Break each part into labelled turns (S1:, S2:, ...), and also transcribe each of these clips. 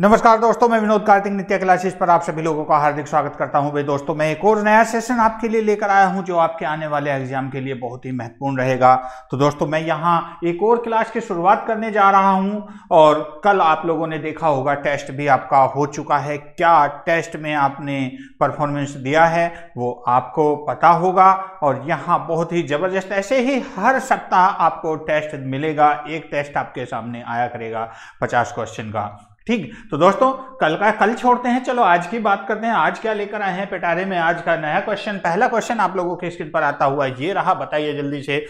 S1: नमस्कार दोस्तों मैं विनोद कार्तिक नित्य क्लासेस पर आप सभी लोगों का हार्दिक स्वागत करता हूं भाई दोस्तों मैं एक और नया सेशन आपके लिए लेकर आया हूं जो आपके आने वाले एग्जाम के लिए बहुत ही महत्वपूर्ण रहेगा तो दोस्तों मैं यहां एक और क्लास की शुरुआत करने जा रहा हूं और कल आप लोगों ने देखा होगा टेस्ट भी आपका हो चुका है क्या टेस्ट में आपने परफॉर्मेंस दिया है वो आपको पता होगा और यहाँ बहुत ही ज़बरदस्त ऐसे ही हर सप्ताह आपको टेस्ट मिलेगा एक टेस्ट आपके सामने आया करेगा पचास क्वेश्चन का ठीक तो दोस्तों कल का कल छोड़ते हैं चलो आज की बात करते हैं आज क्या लेकर आए हैं पिटारे में आज का नया क्वेश्चन पहला क्वेश्चन आप लोगों के स्क्रीन पर आता हुआ ये रहा बताइए जल्दी से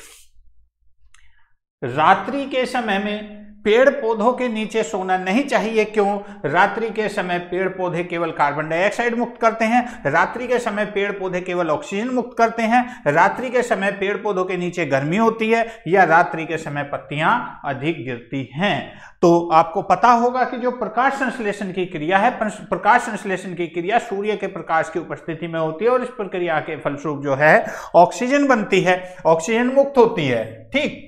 S1: रात्रि के समय में पेड़ पौधों के नीचे सोना नहीं चाहिए क्यों रात्रि के समय पेड़ पौधे केवल कार्बन डाइऑक्साइड मुक्त करते हैं रात्रि के समय पेड़ पौधे केवल ऑक्सीजन मुक्त करते हैं रात्रि के समय पेड़ पौधों के नीचे गर्मी होती है या रात्रि के समय पत्तियां अधिक गिरती हैं तो आपको पता होगा कि जो प्रकाश संश्लेषण की क्रिया है प्रकाश संश्लेषण की क्रिया सूर्य के प्रकाश की उपस्थिति में होती है और इस प्रक्रिया के फलस्वरूप जो है ऑक्सीजन बनती है ऑक्सीजन मुक्त होती है ठीक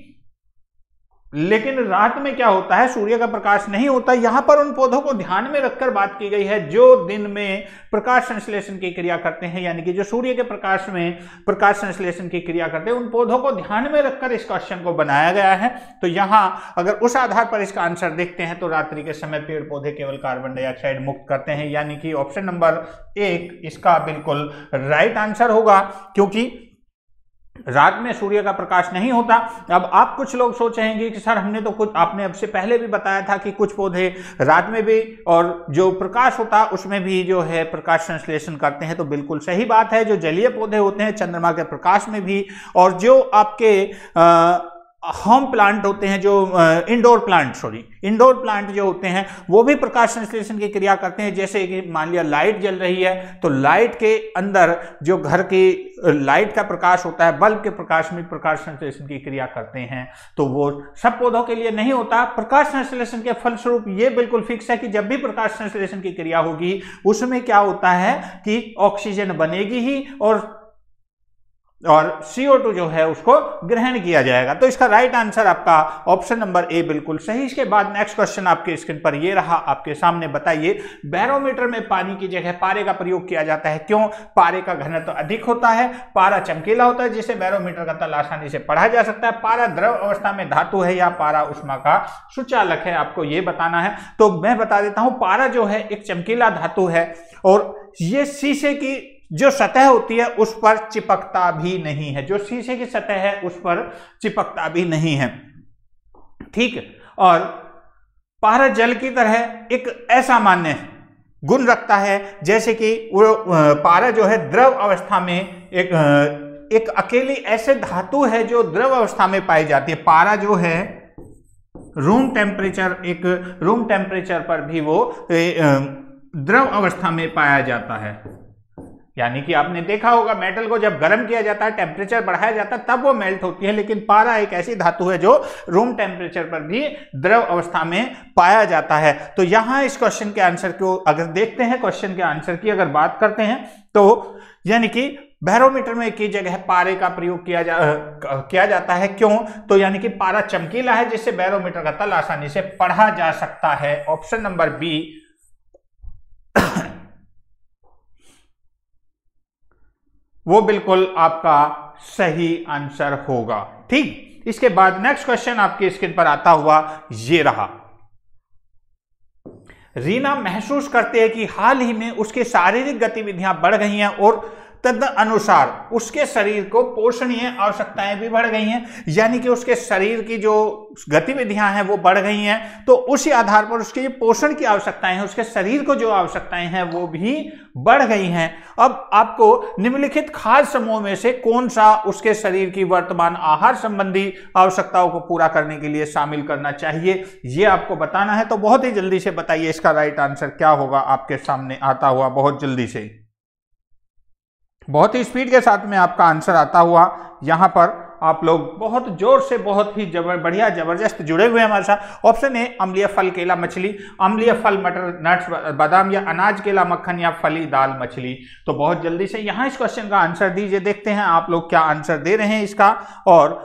S1: लेकिन रात में क्या होता है सूर्य का प्रकाश नहीं होता यहां पर उन पौधों को ध्यान में रखकर बात की गई है जो दिन में प्रकाश संश्लेषण की क्रिया करते हैं यानी कि जो सूर्य के प्रकाश में प्रकाश संश्लेषण की क्रिया करते हैं उन पौधों को ध्यान में रखकर इस क्वेश्चन को बनाया गया है तो यहां अगर उस आधार पर इसका आंसर देखते हैं तो रात्रि के समय पेड़ पौधे केवल कार्बन डाइऑक्साइड मुक्त करते हैं यानी कि ऑप्शन नंबर एक इसका बिल्कुल राइट आंसर होगा क्योंकि रात में सूर्य का प्रकाश नहीं होता अब आप कुछ लोग सोचेंगे कि सर हमने तो कुछ आपने अब से पहले भी बताया था कि कुछ पौधे रात में भी और जो प्रकाश होता है उसमें भी जो है प्रकाश संश्लेषण करते हैं तो बिल्कुल सही बात है जो जलीय पौधे होते हैं चंद्रमा के प्रकाश में भी और जो आपके आ, होम प्लांट होते हैं जो indoor plant sorry indoor plant जो होते हैं वो भी प्रकाश संश्लेषण की क्रिया करते हैं जैसे कि मान लिया लाइट जल रही है तो लाइट के अंदर जो घर की लाइट का प्रकाश होता है बल्ब के प्रकाश में प्रकाश संश्लेषण की क्रिया करते हैं तो वो सब पौधों के लिए नहीं होता प्रकाश संश्लेषण के फलस्वरूप ये बिल्कुल फिक्स है कि जब भी प्रकाश संश्लेषण की क्रिया होगी उसमें क्या होता है कि ऑक्सीजन बनेगी ही और और CO2 जो है उसको ग्रहण किया जाएगा तो इसका राइट आंसर आपका ऑप्शन नंबर ए बिल्कुल सही इसके बाद नेक्स्ट क्वेश्चन आपके स्क्रीन पर ये रहा आपके सामने बताइए बैरोमीटर में पानी की जगह पारे का प्रयोग किया जाता है क्यों पारे का घनत्व अधिक होता है पारा चमकीला होता है जिसे बैरोमीटर का तल आसानी से पढ़ा जा सकता है पारा द्रव अवस्था में धातु है या पारा उष्मा का सुचालक है आपको ये बताना है तो मैं बता देता हूं पारा जो है एक चमकीला धातु है और ये शीशे की जो सतह होती है उस पर चिपकता भी नहीं है जो शीशे की सतह है उस पर चिपकता भी नहीं है ठीक और पारा जल की तरह एक ऐसा मान्य गुण रखता है जैसे कि वो पारा जो है द्रव अवस्था में एक एक अकेली ऐसे धातु है जो द्रव अवस्था में पाई जाती है पारा जो है रूम टेम्परेचर एक रूम टेम्परेचर पर भी वो द्रव अवस्था में पाया जाता है यानी कि आपने देखा होगा मेटल को जब गर्म किया जाता है टेम्परेचर बढ़ाया जाता है तब वो मेल्ट होती है लेकिन पारा एक ऐसी धातु है जो रूम टेम्परेचर पर भी द्रव अवस्था में पाया जाता है तो यहां इस क्वेश्चन के आंसर को अगर देखते हैं क्वेश्चन के आंसर की अगर बात करते हैं तो यानी कि बैरोमीटर में की जगह पारे का प्रयोग किया जा किया जाता है क्यों तो यानी कि पारा चमकीला है जिससे बैरोमीटर का तल आसानी से पढ़ा जा सकता है ऑप्शन नंबर बी वो बिल्कुल आपका सही आंसर होगा ठीक इसके बाद नेक्स्ट क्वेश्चन आपकी स्क्रीन पर आता हुआ ये रहा रीना महसूस करते हैं कि हाल ही में उसकी शारीरिक गतिविधियां बढ़ गई हैं और तद अनुसार उसके शरीर को पोषणीय आवश्यकताएं भी बढ़ गई हैं यानी कि उसके शरीर की जो गतिविधियां हैं वो बढ़ गई हैं तो उसी आधार पर उसके पोषण की आवश्यकताएं हैं उसके शरीर को जो आवश्यकताएं हैं वो भी बढ़ गई हैं अब आपको निम्नलिखित खाद्य समूह में से कौन सा उसके शरीर की वर्तमान आहार संबंधी आवश्यकताओं को पूरा करने के लिए शामिल करना चाहिए ये आपको बताना है तो बहुत ही जल्दी से बताइए इसका राइट आंसर क्या होगा आपके सामने आता हुआ बहुत जल्दी से बहुत ही स्पीड के साथ में आपका आंसर आता हुआ यहाँ पर आप लोग बहुत जोर से बहुत ही जबर बढ़िया जबरदस्त जुड़े हुए हैं हमारे साथ ऑप्शन ए अम्लीय फल केला मछली अम्लीय फल मटर नट्स बादाम या अनाज केला मक्खन या फली दाल मछली तो बहुत जल्दी से यहाँ इस क्वेश्चन का आंसर दीजिए देखते हैं आप लोग क्या आंसर दे रहे हैं इसका और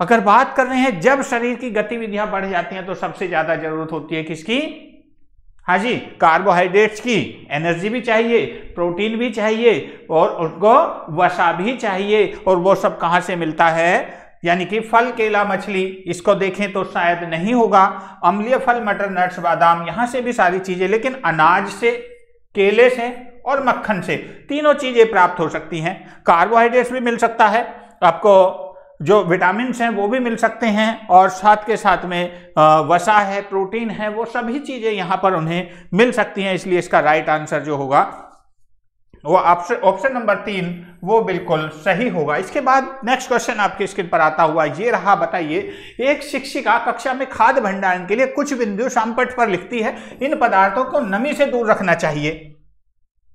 S1: अगर बात कर रहे हैं जब शरीर की गतिविधियां बढ़ जाती हैं तो सबसे ज्यादा जरूरत होती है किसकी हाँ जी कार्बोहाइड्रेट्स की एनर्जी भी चाहिए प्रोटीन भी चाहिए और उनको वसा भी चाहिए और वो सब कहाँ से मिलता है यानी कि फल केला मछली इसको देखें तो शायद नहीं होगा अम्लीय फल मटर नट्स बादाम यहाँ से भी सारी चीज़ें लेकिन अनाज से केले से और मक्खन से तीनों चीज़ें प्राप्त हो सकती हैं कार्बोहाइड्रेट्स भी मिल सकता है आपको जो विटामिन हैं वो भी मिल सकते हैं और साथ के साथ में वसा है प्रोटीन है वो सभी चीज़ें यहाँ पर उन्हें मिल सकती हैं इसलिए इसका राइट आंसर जो होगा वो ऑप्शन ऑप्शन नंबर तीन वो बिल्कुल सही होगा इसके बाद नेक्स्ट क्वेश्चन आपकी स्क्रीन पर आता हुआ ये रहा बताइए एक शिक्षिका कक्षा में खाद्य भंडारण के लिए कुछ बिंदु सामपट पर लिखती है इन पदार्थों को नमी से दूर रखना चाहिए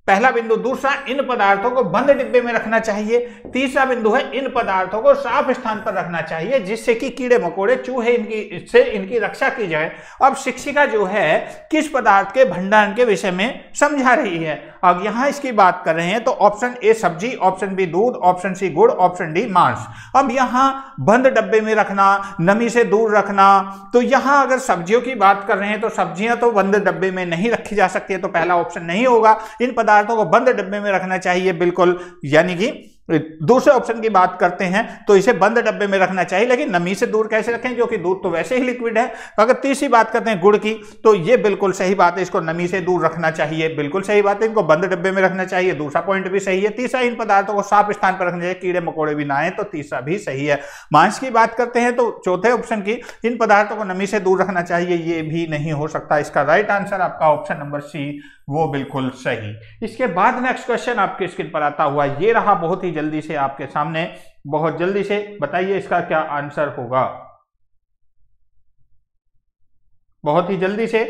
S1: पहला बिंदु दूसरा इन पदार्थों को बंद डिब्बे में रखना चाहिए तीसरा बिंदु है इन पदार्थों को साफ स्थान पर रखना चाहिए जिससे कि कीड़े मकोड़े चूहे इनकी से इनकी रक्षा की जाए अब शिक्षिका जो है किस पदार्थ के भंडारण के विषय में समझा रही है अब यहां इसकी बात कर रहे हैं तो ऑप्शन ए सब्जी ऑप्शन बी दूध ऑप्शन सी गुड़ ऑप्शन डी मांस अब यहां बंद डब्बे में रखना नमी से दूर रखना तो यहां अगर सब्जियों की बात कर रहे हैं तो सब्जियां तो बंद डब्बे में नहीं रखी जा सकती है तो पहला ऑप्शन नहीं होगा इन पदार्थों को बंद डब्बे में रखना चाहिए बिल्कुल यानी कि दूसरे ऑप्शन की बात करते हैं तो इसे बंद डब्बे में रखना चाहिए लेकिन नमी से दूर कैसे रखें क्योंकि दूध तो वैसे ही लिक्विड है अगर तीसरी बात करते हैं गुड़ की तो ये बिल्कुल सही बात है इसको नमी से दूर रखना चाहिए बिल्कुल सही बात है इनको बंद डब्बे में रखना चाहिए दूसरा पॉइंट भी सही है तीसरा इन पदार्थों को साफ स्थान पर रखना चाहिए कीड़े मकोड़े भी ना आए तो तीसरा भी सही है मांस की बात करते हैं तो चौथे ऑप्शन की इन पदार्थों को नमी से दूर रखना चाहिए ये भी नहीं हो सकता इसका राइट आंसर आपका ऑप्शन नंबर सी वो बिल्कुल सही इसके बाद नेक्स्ट क्वेश्चन आपकी स्क्रीन पर आता हुआ ये रहा बहुत ही जल्दी से आपके सामने बहुत जल्दी से बताइए इसका क्या आंसर होगा बहुत ही जल्दी से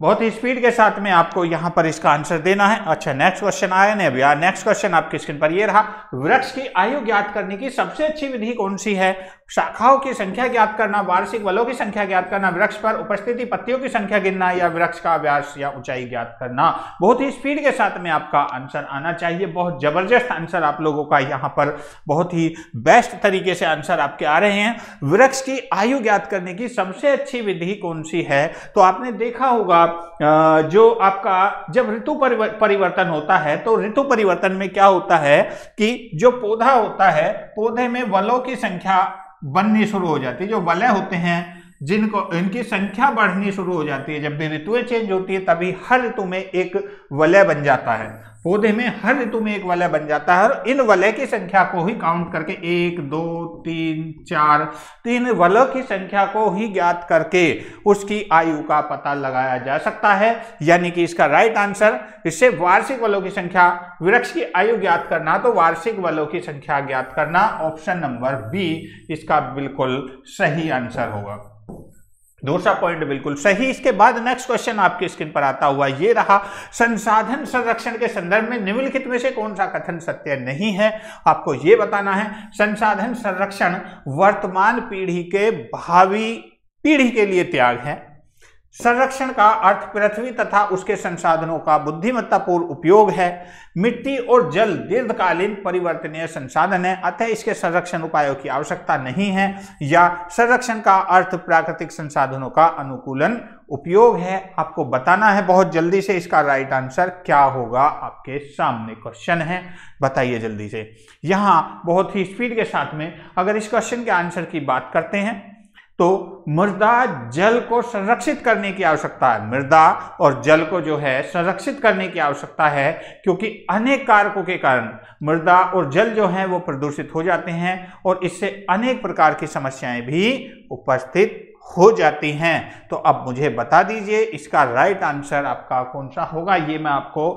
S1: बहुत ही स्पीड के साथ में आपको यहां पर इसका आंसर देना है अच्छा नेक्स्ट क्वेश्चन आया ने अब यार नेक्स्ट क्वेश्चन आपकी स्क्रीन पर ये रहा वृक्ष की आयु ज्ञात करने की सबसे अच्छी विधि कौन सी है शाखाओं की संख्या ज्ञात करना वार्षिक बलों की संख्या ज्ञात करना वृक्ष पर उपस्थिति पत्तियों की संख्या गिनना या वृक्ष का व्यास या ऊंचाई ज्ञात करना बहुत ही स्पीड के साथ में आपका आंसर आना चाहिए बहुत जबरदस्त आंसर आप लोगों का यहाँ पर बहुत ही बेस्ट तरीके से आंसर आपके आ रहे हैं वृक्ष की आयु ज्ञात करने की सबसे अच्छी विधि कौन सी है तो आपने देखा होगा जो आपका जब ऋतु परिवर्तन होता है तो ऋतु परिवर्तन में क्या होता है कि जो पौधा होता है पौधे में वलों की संख्या बननी शुरू हो जाती है जो वलय होते हैं जिनको इनकी संख्या बढ़नी शुरू हो जाती है जब भी ऋतुएं चेंज होती है तभी हर ऋतु में एक वलय बन जाता है पौधे में हर ऋतु में एक वलय बन जाता है और इन वलय की संख्या को ही काउंट करके एक दो तीन चार तीन वलय की संख्या को ही ज्ञात करके उसकी आयु का पता लगाया जा सकता है यानी कि इसका राइट आंसर इससे वार्षिक वलों की संख्या वृक्ष की आयु ज्ञात करना तो वार्षिक वलों की संख्या ज्ञात करना ऑप्शन नंबर बी इसका बिल्कुल सही आंसर होगा दूसरा पॉइंट बिल्कुल सही इसके बाद नेक्स्ट क्वेश्चन आपकी स्क्रीन पर आता हुआ ये रहा संसाधन संरक्षण के संदर्भ में निम्नलिखित में से कौन सा कथन सत्य नहीं है आपको ये बताना है संसाधन संरक्षण वर्तमान पीढ़ी के भावी पीढ़ी के लिए त्याग है संरक्षण का अर्थ पृथ्वी तथा उसके संसाधनों का बुद्धिमत्तापूर्ण उपयोग है मिट्टी और जल दीर्घकालीन परिवर्तनीय संसाधन है अतः इसके संरक्षण उपायों की आवश्यकता नहीं है या संरक्षण का अर्थ प्राकृतिक संसाधनों का अनुकूलन उपयोग है आपको बताना है बहुत जल्दी से इसका राइट आंसर क्या होगा आपके सामने क्वेश्चन है बताइए जल्दी से यहाँ बहुत ही स्पीड के साथ में अगर इस क्वेश्चन के आंसर की बात करते हैं तो मृदा जल को संरक्षित करने की आवश्यकता है मृदा और जल को जो है संरक्षित करने की आवश्यकता है क्योंकि अनेक कारकों के कारण मृदा और जल जो है वो प्रदूषित हो जाते हैं और इससे अनेक प्रकार की समस्याएं भी उपस्थित हो जाती हैं तो अब मुझे बता दीजिए इसका राइट आंसर आपका कौन सा होगा ये मैं आपको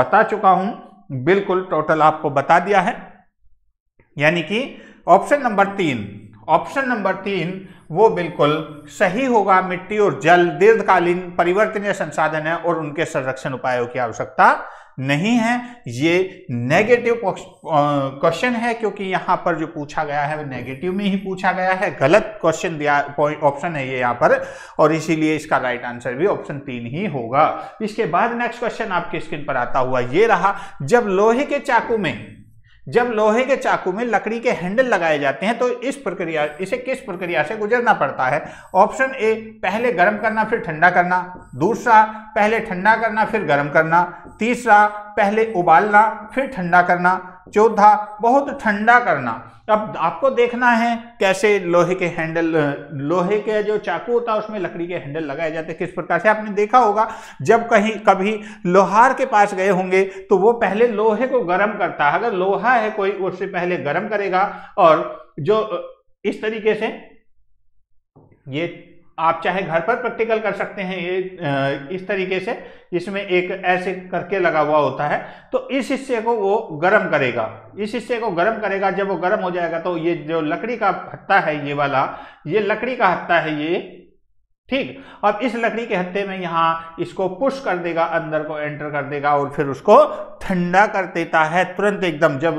S1: बता चुका हूं बिल्कुल टोटल आपको बता दिया है यानी कि ऑप्शन नंबर तीन ऑप्शन नंबर तीन वो बिल्कुल सही होगा मिट्टी और जल दीर्घकालीन परिवर्तनीय संसाधन है और उनके संरक्षण उपायों की आवश्यकता नहीं है ये नेगेटिव क्वेश्चन है क्योंकि यहां पर जो पूछा गया है वो नेगेटिव में ही पूछा गया है गलत क्वेश्चन दिया ऑप्शन है ये यहां पर और इसीलिए इसका राइट आंसर भी ऑप्शन तीन ही होगा इसके बाद नेक्स्ट क्वेश्चन आपकी स्क्रीन पर आता हुआ ये रहा जब लोहे के चाकू में जब लोहे के चाकू में लकड़ी के हैंडल लगाए जाते हैं तो इस प्रक्रिया इसे किस प्रक्रिया से गुजरना पड़ता है ऑप्शन ए पहले गर्म करना फिर ठंडा करना दूसरा पहले ठंडा करना फिर गर्म करना तीसरा पहले उबालना फिर ठंडा करना चौथा बहुत ठंडा करना अब आपको देखना है कैसे लोहे के हैंडल लोहे के जो चाकू होता है उसमें लकड़ी के हैंडल लगाए जाते हैं किस प्रकार से आपने देखा होगा जब कहीं कभी लोहार के पास गए होंगे तो वो पहले लोहे को गर्म करता है अगर लोहा है कोई उससे पहले गर्म करेगा और जो इस तरीके से ये आप चाहे घर पर प्रैक्टिकल कर सकते हैं ये इस तरीके से इसमें एक ऐसे करके लगा हुआ होता है तो इस हिस्से को वो गर्म करेगा इस हिस्से को गर्म करेगा जब वो गर्म हो जाएगा तो ये जो लकड़ी का हत्ता है ये वाला ये लकड़ी का हत्ता है ये ठीक अब इस लकड़ी के हत्ते में यहां इसको पुश कर देगा अंदर को एंटर कर देगा और फिर उसको ठंडा कर देता है तुरंत एकदम जब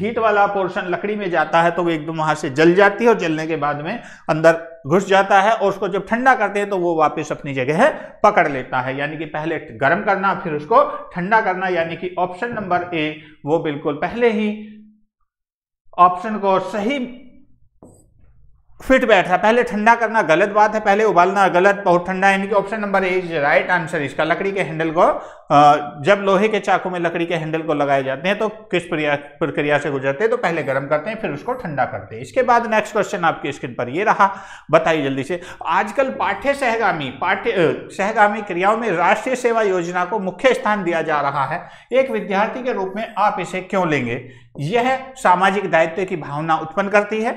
S1: हीट वाला पोर्शन लकड़ी में जाता है तो वो एकदम वहां से जल जाती है और जलने के बाद में अंदर घुस जाता है और उसको जब ठंडा करते हैं तो वो वापस अपनी जगह पकड़ लेता है यानी कि पहले गर्म करना फिर उसको ठंडा करना यानी कि ऑप्शन नंबर ए वो बिल्कुल पहले ही ऑप्शन को सही फिट बैठ रहा पहले ठंडा करना गलत बात है पहले उबालना गलत बहुत ठंडा है इनकी option number a is right answer इसका लकड़ी के हैंडल को जब लोहे के चाकू में लकड़ी के हैंडल को लगाए जाते हैं तो किस प्रक्रिया से गुजरते हैं तो पहले गर्म करते हैं फिर उसको ठंडा करते हैं इसके बाद नेक्स्ट क्वेश्चन आपकी स्क्रीन पर ये रहा बताइए जल्दी से आजकल पाठ्य सहगामी पाठ्य सहगामी क्रियाओं में राष्ट्रीय सेवा योजना को मुख्य स्थान दिया जा रहा है एक विद्यार्थी के रूप में आप इसे क्यों लेंगे यह सामाजिक दायित्व की भावना उत्पन्न करती है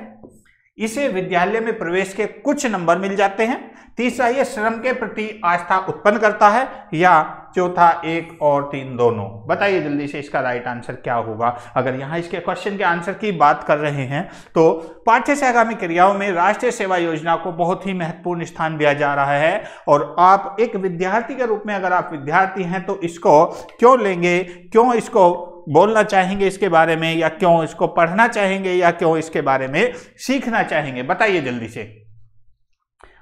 S1: इसे विद्यालय में प्रवेश के कुछ नंबर मिल जाते हैं तीसरा ये श्रम के प्रति आस्था उत्पन्न करता है या चौथा एक और तीन दोनों बताइए जल्दी से इसका राइट आंसर क्या होगा अगर यहाँ इसके क्वेश्चन के आंसर की बात कर रहे हैं तो पाठ्य सहगामी क्रियाओं में राष्ट्रीय सेवा योजना को बहुत ही महत्वपूर्ण स्थान दिया जा रहा है और आप एक विद्यार्थी के रूप में अगर आप विद्यार्थी हैं तो इसको क्यों लेंगे क्यों इसको बोलना चाहेंगे इसके बारे में या क्यों इसको पढ़ना चाहेंगे या क्यों इसके बारे में सीखना चाहेंगे बताइए जल्दी से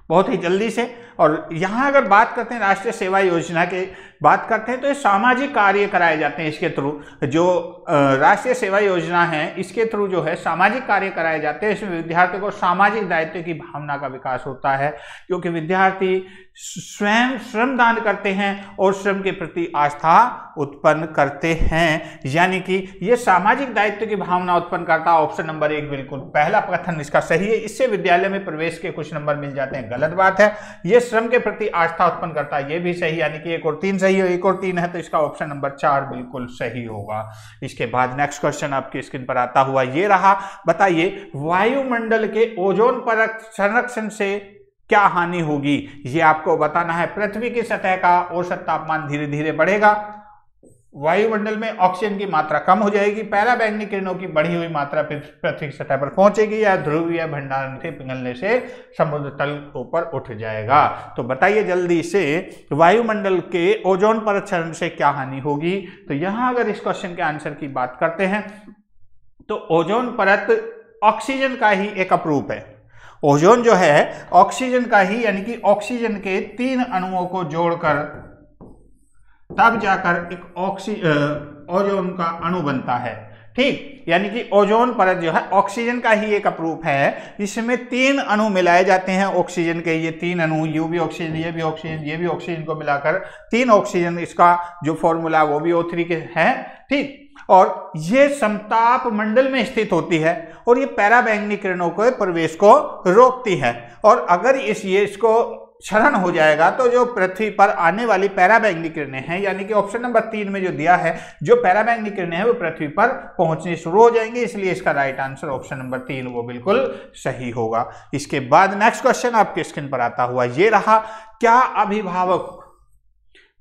S1: बहुत ही जल्दी से और यहाँ अगर बात करते हैं राष्ट्रीय सेवा योजना के बात करते हैं तो ये सामाजिक कार्य कराए जाते हैं इसके थ्रू जो राष्ट्रीय सेवा योजना है इसके थ्रू जो है सामाजिक कार्य कराए जाते हैं इसमें विद्यार्थी को सामाजिक दायित्व की भावना का विकास होता है क्योंकि विद्यार्थी स्वयं श्रम दान करते हैं और श्रम के प्रति आस्था उत्पन्न करते हैं यानी कि ये सामाजिक दायित्व की भावना उत्पन्न करता ऑप्शन नंबर एक बिल्कुल पहला कथन इसका सही है इससे विद्यालय में प्रवेश के कुछ नंबर मिल जाते हैं गलत बात है ये श्रम के प्रति आस्था उत्पन्न करता है ये भी सही यानी कि एक और तीन सही हो एक और तीन है तो इसका ऑप्शन नंबर चार बिल्कुल सही होगा इसके बाद नेक्स्ट क्वेश्चन आपकी स्क्रीन पर आता हुआ ये रहा बताइए वायुमंडल के ओजोन पर संरक्षण से क्या हानि होगी ये आपको बताना है पृथ्वी की सतह का औसत तापमान धीरे धीरे बढ़ेगा वायुमंडल में ऑक्सीजन की मात्रा कम हो जाएगी पहला बैंगनी किरणों की बढ़ी हुई मात्रा पृथ्वी की सतह पर पहुंचेगी या ध्रुव या भंडारण से पिघलने से समुद्र तल ऊपर उठ जाएगा तो बताइए जल्दी से वायुमंडल के ओजोन पर क्षरण से क्या हानि होगी तो यहां अगर इस क्वेश्चन के आंसर की बात करते हैं तो ओजोन परत ऑक्सीजन का ही एक अपरूप है ओजोन जो है ऑक्सीजन का ही यानी कि ऑक्सीजन के तीन अणुओं को जोड़कर तब जाकर एक ऑक्सी ओजोन का अणु बनता है ठीक यानी कि ओजोन परत जो है ऑक्सीजन का ही एक अप्रूप है जिसमें तीन अणु मिलाए जाते हैं ऑक्सीजन के ये तीन अणु यू भी ऑक्सीजन ये भी ऑक्सीजन ये भी ऑक्सीजन को मिलाकर तीन ऑक्सीजन इसका जो फॉर्मूला वो भी ओ थ्री के है ठीक और ये समताप मंडल में स्थित होती है और ये पैराबैंगनी किरणों के प्रवेश को रोकती है और अगर इस ये इसको क्षरण हो जाएगा तो जो पृथ्वी पर आने वाली पैराबैंगनी किरणें हैं यानी कि ऑप्शन नंबर तीन में जो दिया है जो पैराबैंगनी किरणें हैं वो पृथ्वी पर पहुंचनी शुरू हो जाएंगी इसलिए इसका राइट आंसर ऑप्शन नंबर तीन वो बिल्कुल सही होगा इसके बाद नेक्स्ट क्वेश्चन आपके स्क्रीन पर आता हुआ ये रहा क्या अभिभावक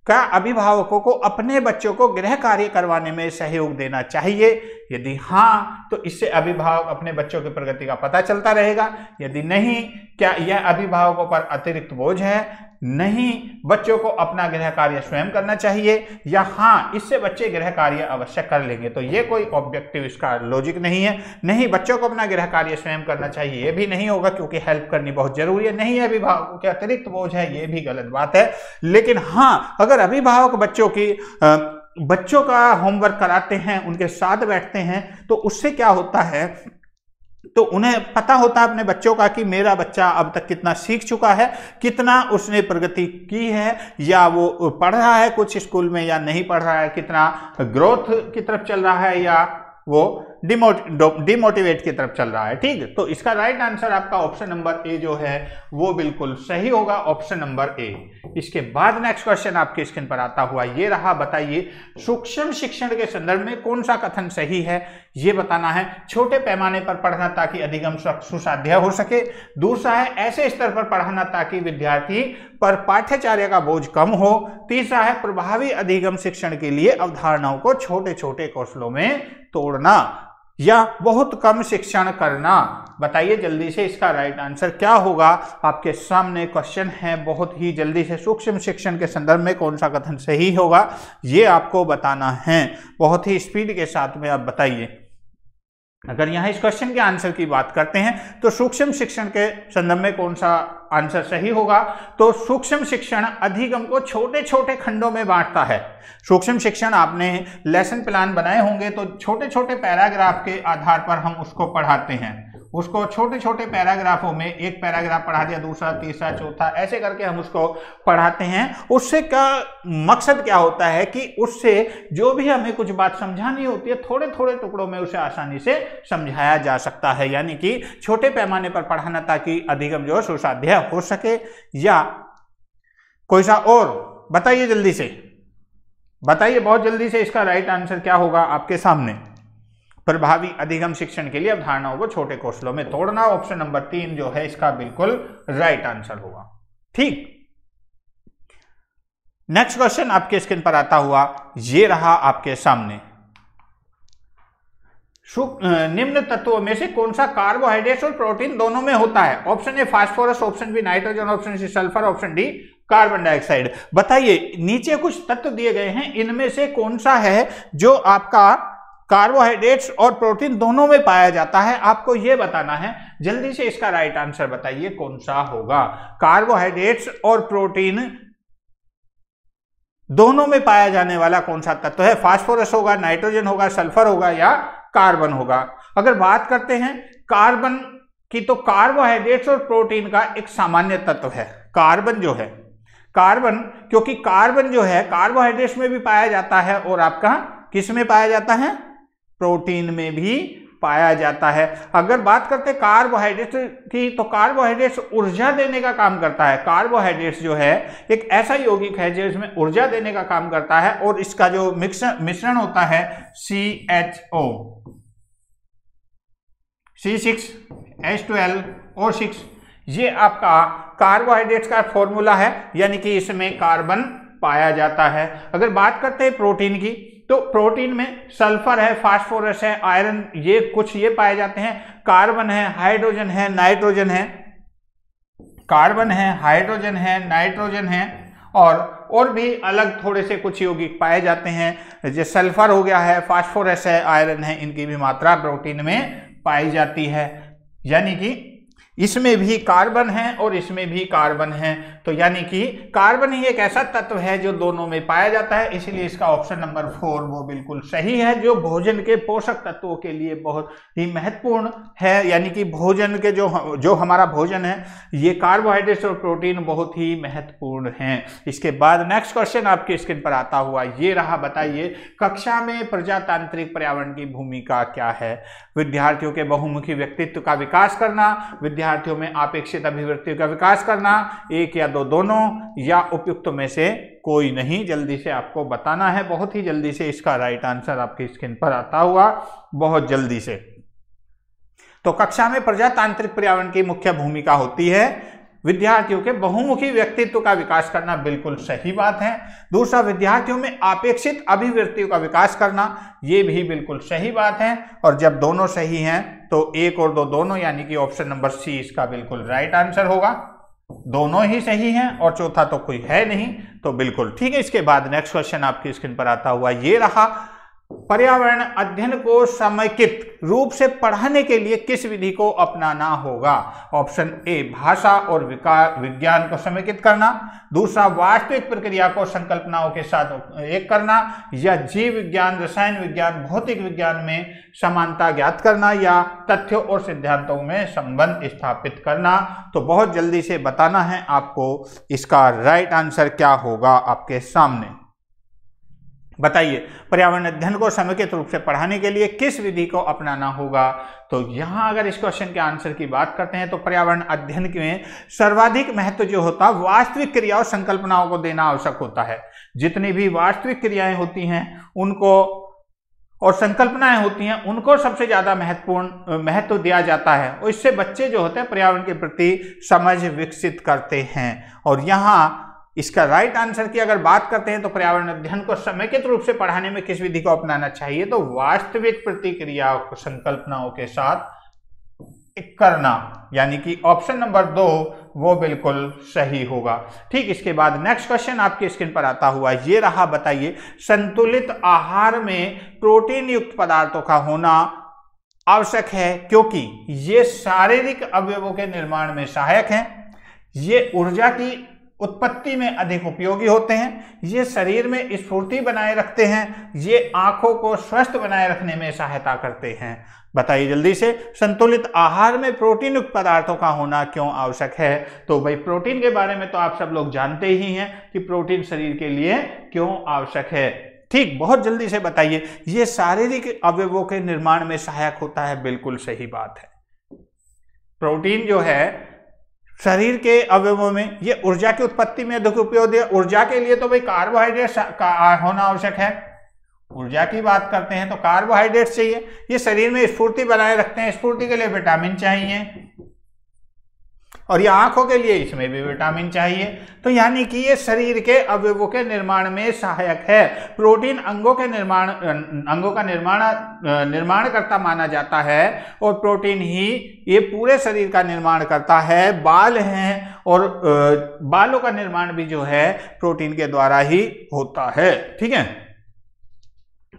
S1: का अभिभावकों को अपने बच्चों को गृह कार्य करवाने में सहयोग देना चाहिए यदि हाँ तो इससे अभिभावक अपने बच्चों की प्रगति का पता चलता रहेगा यदि नहीं क्या यह अभिभावकों पर अतिरिक्त बोझ है नहीं बच्चों को अपना गृह कार्य स्वयं करना चाहिए या हाँ इससे बच्चे गृह कार्य अवश्य कर लेंगे तो ये कोई ऑब्जेक्टिव इसका लॉजिक नहीं है नहीं बच्चों को अपना गृह कार्य स्वयं करना चाहिए ये भी नहीं होगा क्योंकि हेल्प करनी बहुत जरूरी है नहीं अभिभावकों के अतिरिक्त बोझ है ये भी गलत बात है लेकिन हाँ अगर अभिभावक बच्चों की बच्चों का होमवर्क कराते हैं उनके साथ बैठते हैं तो उससे क्या होता है तो उन्हें पता होता है अपने बच्चों का कि मेरा बच्चा अब तक कितना सीख चुका है कितना उसने प्रगति की है या वो पढ़ रहा है कुछ स्कूल में या नहीं पढ़ रहा है कितना ग्रोथ की तरफ चल रहा है या वो डिमोटिवेट की तरफ चल रहा है ठीक तो इसका राइट आंसर आपका ऑप्शन नंबर ए जो है वो बिल्कुल सही होगा ऑप्शन नंबर ए इसके बाद नेक्स्ट क्वेश्चन आपके स्क्रीन पर आता हुआ ये रहा बताइए सूक्ष्म शिक्षण के संदर्भ में कौन सा कथन सही है ये बताना है छोटे पैमाने पर पढ़ना ताकि अधिगम सुसाध्य हो सके दूसरा है ऐसे स्तर पर पढ़ाना ताकि विद्यार्थी पर पाठ्यचार्य का बोझ कम हो तीसरा है प्रभावी अधिगम शिक्षण के लिए अवधारणाओं को छोटे छोटे कौशलों में तोड़ना या बहुत कम शिक्षण करना बताइए जल्दी से इसका राइट आंसर क्या होगा आपके सामने क्वेश्चन है बहुत ही जल्दी से सूक्ष्म शिक्षण के संदर्भ में कौन सा कथन सही होगा ये आपको बताना है बहुत ही स्पीड के साथ में आप बताइए अगर यहाँ इस क्वेश्चन के आंसर की बात करते हैं तो सूक्ष्म शिक्षण के संदर्भ में कौन सा आंसर सही होगा तो सूक्ष्म शिक्षण अधिगम को छोटे छोटे खंडों में बांटता है सूक्ष्म शिक्षण आपने लेसन प्लान बनाए होंगे तो छोटे छोटे पैराग्राफ के आधार पर हम उसको पढ़ाते हैं उसको छोटे छोटे पैराग्राफों में एक पैराग्राफ पढ़ा दिया दूसरा तीसरा चौथा ऐसे करके हम उसको पढ़ाते हैं उससे का मकसद क्या होता है कि उससे जो भी हमें कुछ बात समझानी होती है थोड़े थोड़े टुकड़ों में उसे आसानी से समझाया जा सकता है यानी कि छोटे पैमाने पर पढ़ाना ताकि अधिगम जो है सुसाध्य हो सके या कोई सा और बताइए जल्दी से बताइए बहुत जल्दी से इसका राइट आंसर क्या होगा आपके सामने प्रभावी अधिगम शिक्षण के लिए अवधारणाओं को छोटे कौशलों में तोड़ना ऑप्शन नंबर तीन जो है इसका बिल्कुल राइट आंसर होगा ठीक नेक्स्ट क्वेश्चन आपके स्क्रीन पर आता हुआ ये रहा आपके सामने निम्न तत्वों में से कौन सा कार्बोहाइड्रेट और प्रोटीन दोनों में होता है option a phosphorus option b nitrogen option c sulphur option d carbon dioxide बताइए नीचे कुछ तत्व दिए गए हैं इनमें से कौन सा है जो आपका कार्बोहाइड्रेट्स और प्रोटीन दोनों में पाया जाता है आपको यह बताना है जल्दी से इसका राइट आंसर बताइए कौन सा होगा कार्बोहाइड्रेट्स और प्रोटीन दोनों में पाया जाने वाला कौन सा तत्व तो है फास्फोरस होगा नाइट्रोजन होगा सल्फर होगा या कार्बन होगा अगर बात करते हैं कार्बन की तो कार्बोहाइड्रेट्स और प्रोटीन का एक सामान्य तत्व है कार्बन जो है कार्बन क्योंकि कार्बन जो है कार्बोहाइड्रेट्स में भी पाया जाता है और आपका किस में पाया जाता है प्रोटीन में भी पाया जाता है अगर बात करते कार्बोहाइड्रेट की तो कार्बोहाइड्रेट्स ऊर्जा देने का काम करता है कार्बोहाइड्रेट्स जो है एक ऐसा यौगिक है इसमें ऊर्जा देने का काम करता है और इसका जो मिश्रण होता है C H O C six H twelve और सिक्स ये आपका कार्बोहाइड्रेट्स का फॉर्मूला है यानी कि इसमें कार्बन पाया जाता है अगर बात करते हैं प्रोटीन की तो प्रोटीन में सल्फर है फास्फोरस है आयरन ये कुछ ये पाए जाते हैं कार्बन है हाइड्रोजन है नाइट्रोजन है कार्बन है हाइड्रोजन है नाइट्रोजन है और और भी अलग थोड़े से कुछ यौगिक पाए जाते हैं जैसे सल्फर हो गया है फास्फोरस है आयरन है इनकी भी मात्रा प्रोटीन में पाई जाती है यानी कि इसमें भी कार्बन है और इसमें भी कार्बन है तो यानी कि कार्बन ही एक ऐसा तत्व है जो दोनों में पाया जाता है इसीलिए इसका ऑप्शन नंबर फोर वो बिल्कुल सही है जो भोजन के पोषक तत्वों के लिए बहुत ही महत्वपूर्ण है यानी कि भोजन के जो जो हमारा भोजन है ये कार्बोहाइड्रेट्स और प्रोटीन बहुत ही महत्वपूर्ण हैं इसके बाद नेक्स्ट क्वेश्चन आपके स्क्रीन पर आता हुआ ये रहा बताइए कक्षा में प्रजातांत्रिक पर्यावरण की भूमिका क्या है विद्यार्थियों के बहुमुखी व्यक्तित्व का विकास करना विद्या विद्यार्थियों में अपेक्षित अभिवृत्तियों का विकास करना एक या दो दोनों या उपयुक्त में से कोई नहीं जल्दी से आपको बताना है बहुत ही जल्दी से इसका राइट आंसर आपकी स्क्रीन पर आता हुआ बहुत जल्दी से तो कक्षा में प्रजातांत्रिक पर्यावरण की मुख्य भूमिका होती है विद्यार्थियों के बहुमुखी व्यक्तित्व का विकास करना बिल्कुल सही बात है दूसरा विद्यार्थियों में अपेक्षित अभिवृत्तियों का विकास करना ये भी बिल्कुल सही बात है और जब दोनों सही हैं तो एक और दो दोनों यानी कि ऑप्शन नंबर सी इसका बिल्कुल राइट आंसर होगा दोनों ही सही हैं और चौथा तो कोई है नहीं तो बिल्कुल ठीक है इसके बाद नेक्स्ट क्वेश्चन आपकी स्क्रीन पर आता हुआ ये रहा पर्यावरण अध्ययन को समेकित रूप से पढ़ाने के लिए किस विधि को अपनाना होगा ऑप्शन ए भाषा और विकार विज्ञान को समेकित करना दूसरा वास्तविक प्रक्रिया को संकल्पनाओं के साथ एक करना या जीव विज्ञान रसायन विज्ञान भौतिक विज्ञान में समानता ज्ञात करना या तथ्यों और सिद्धांतों में संबंध स्थापित करना तो बहुत जल्दी से बताना है आपको इसका राइट आंसर क्या होगा आपके सामने बताइए पर्यावरण अध्ययन को समेकित रूप से पढ़ाने के लिए किस विधि को अपनाना होगा तो यहां अगर इस क्वेश्चन के आंसर की बात करते हैं तो पर्यावरण अध्ययन में सर्वाधिक महत्व जो होता है वास्तविक क्रिया और संकल्पनाओं को देना आवश्यक होता है जितनी भी वास्तविक क्रियाएं होती हैं उनको और संकल्पनाएं होती हैं उनको सबसे ज़्यादा महत्वपूर्ण महत्व दिया जाता है और इससे बच्चे जो होते हैं पर्यावरण के प्रति समझ विकसित करते हैं और यहाँ इसका राइट आंसर की अगर बात करते हैं तो पर्यावरण अध्ययन को समेकित रूप से पढ़ाने में किस विधि को अपनाना चाहिए तो वास्तविक प्रतिक्रिया को संकल्पनाओं के साथ करना यानी कि ऑप्शन नंबर दो वो बिल्कुल सही होगा ठीक इसके बाद नेक्स्ट क्वेश्चन आपके स्क्रीन पर आता हुआ ये रहा बताइए संतुलित आहार में प्रोटीन युक्त पदार्थों का होना आवश्यक है क्योंकि ये शारीरिक अवयवों के निर्माण में सहायक हैं ये ऊर्जा की उत्पत्ति में अधिक उपयोगी होते हैं ये शरीर में स्फूर्ति बनाए रखते हैं ये आंखों को स्वस्थ बनाए रखने में सहायता करते हैं बताइए जल्दी से संतुलित आहार में प्रोटीन युक्त पदार्थों का होना क्यों आवश्यक है तो भाई प्रोटीन के बारे में तो आप सब लोग जानते ही हैं कि प्रोटीन शरीर के लिए क्यों आवश्यक है ठीक बहुत जल्दी से बताइए ये शारीरिक अवयवों के निर्माण में सहायक होता है बिल्कुल सही बात है प्रोटीन जो है शरीर के अवयवों में ये ऊर्जा की उत्पत्ति में अधिक उपयोग है ऊर्जा के लिए तो भाई कार्बोहाइड्रेट का होना आवश्यक है ऊर्जा की बात करते हैं तो कार्बोहाइड्रेट चाहिए ये शरीर में स्फूर्ति बनाए रखते हैं स्फूर्ति के लिए विटामिन चाहिए और ये आंखों के लिए इसमें भी विटामिन चाहिए तो यानी कि ये शरीर के अवयवों के निर्माण में सहायक है प्रोटीन अंगों के निर्माण अंगों का निर्माण निर्माणकर्ता माना जाता है और प्रोटीन ही ये पूरे शरीर का निर्माण करता है बाल हैं और बालों का निर्माण भी जो है प्रोटीन के द्वारा ही होता है ठीक है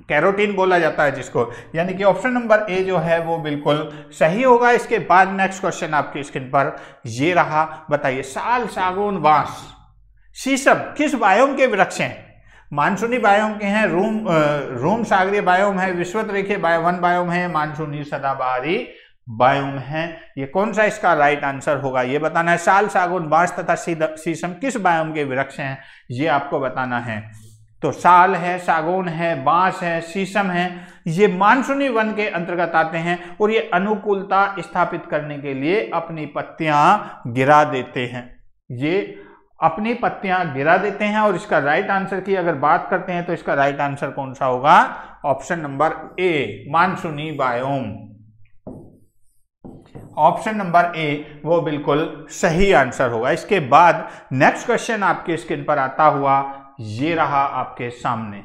S1: कैरोटीन बोला जाता है जिसको यानी कि ऑप्शन नंबर ए जो है वो बिल्कुल सही होगा इसके बाद नेक्स्ट क्वेश्चन आपकी स्क्रीन पर ये रहा बताइए साल सागुन बांस शीशम किस वायोम के वृक्ष हैं मानसूनी बायोम के हैं रूम रूम सागरीय बायोम है विश्वत रेखे वन बायोम है मानसूनी सदाबहारी बायोम है ये कौन सा इसका राइट आंसर होगा ये बताना है साल सागुन बांस तथा शीशम किस बायोम के वृक्ष हैं ये आपको बताना है तो साल है सागौन है बांस है शीशम है ये मानसूनी वन के अंतर्गत आते हैं और ये अनुकूलता स्थापित करने के लिए अपनी पत्तियां गिरा देते हैं ये अपनी पत्तियां गिरा देते हैं और इसका राइट आंसर की अगर बात करते हैं तो इसका राइट आंसर कौन सा होगा ऑप्शन नंबर ए मानसूनी बायोम ऑप्शन नंबर ए वो बिल्कुल सही आंसर होगा इसके बाद नेक्स्ट क्वेश्चन आपके स्क्रीन पर आता हुआ ये रहा आपके सामने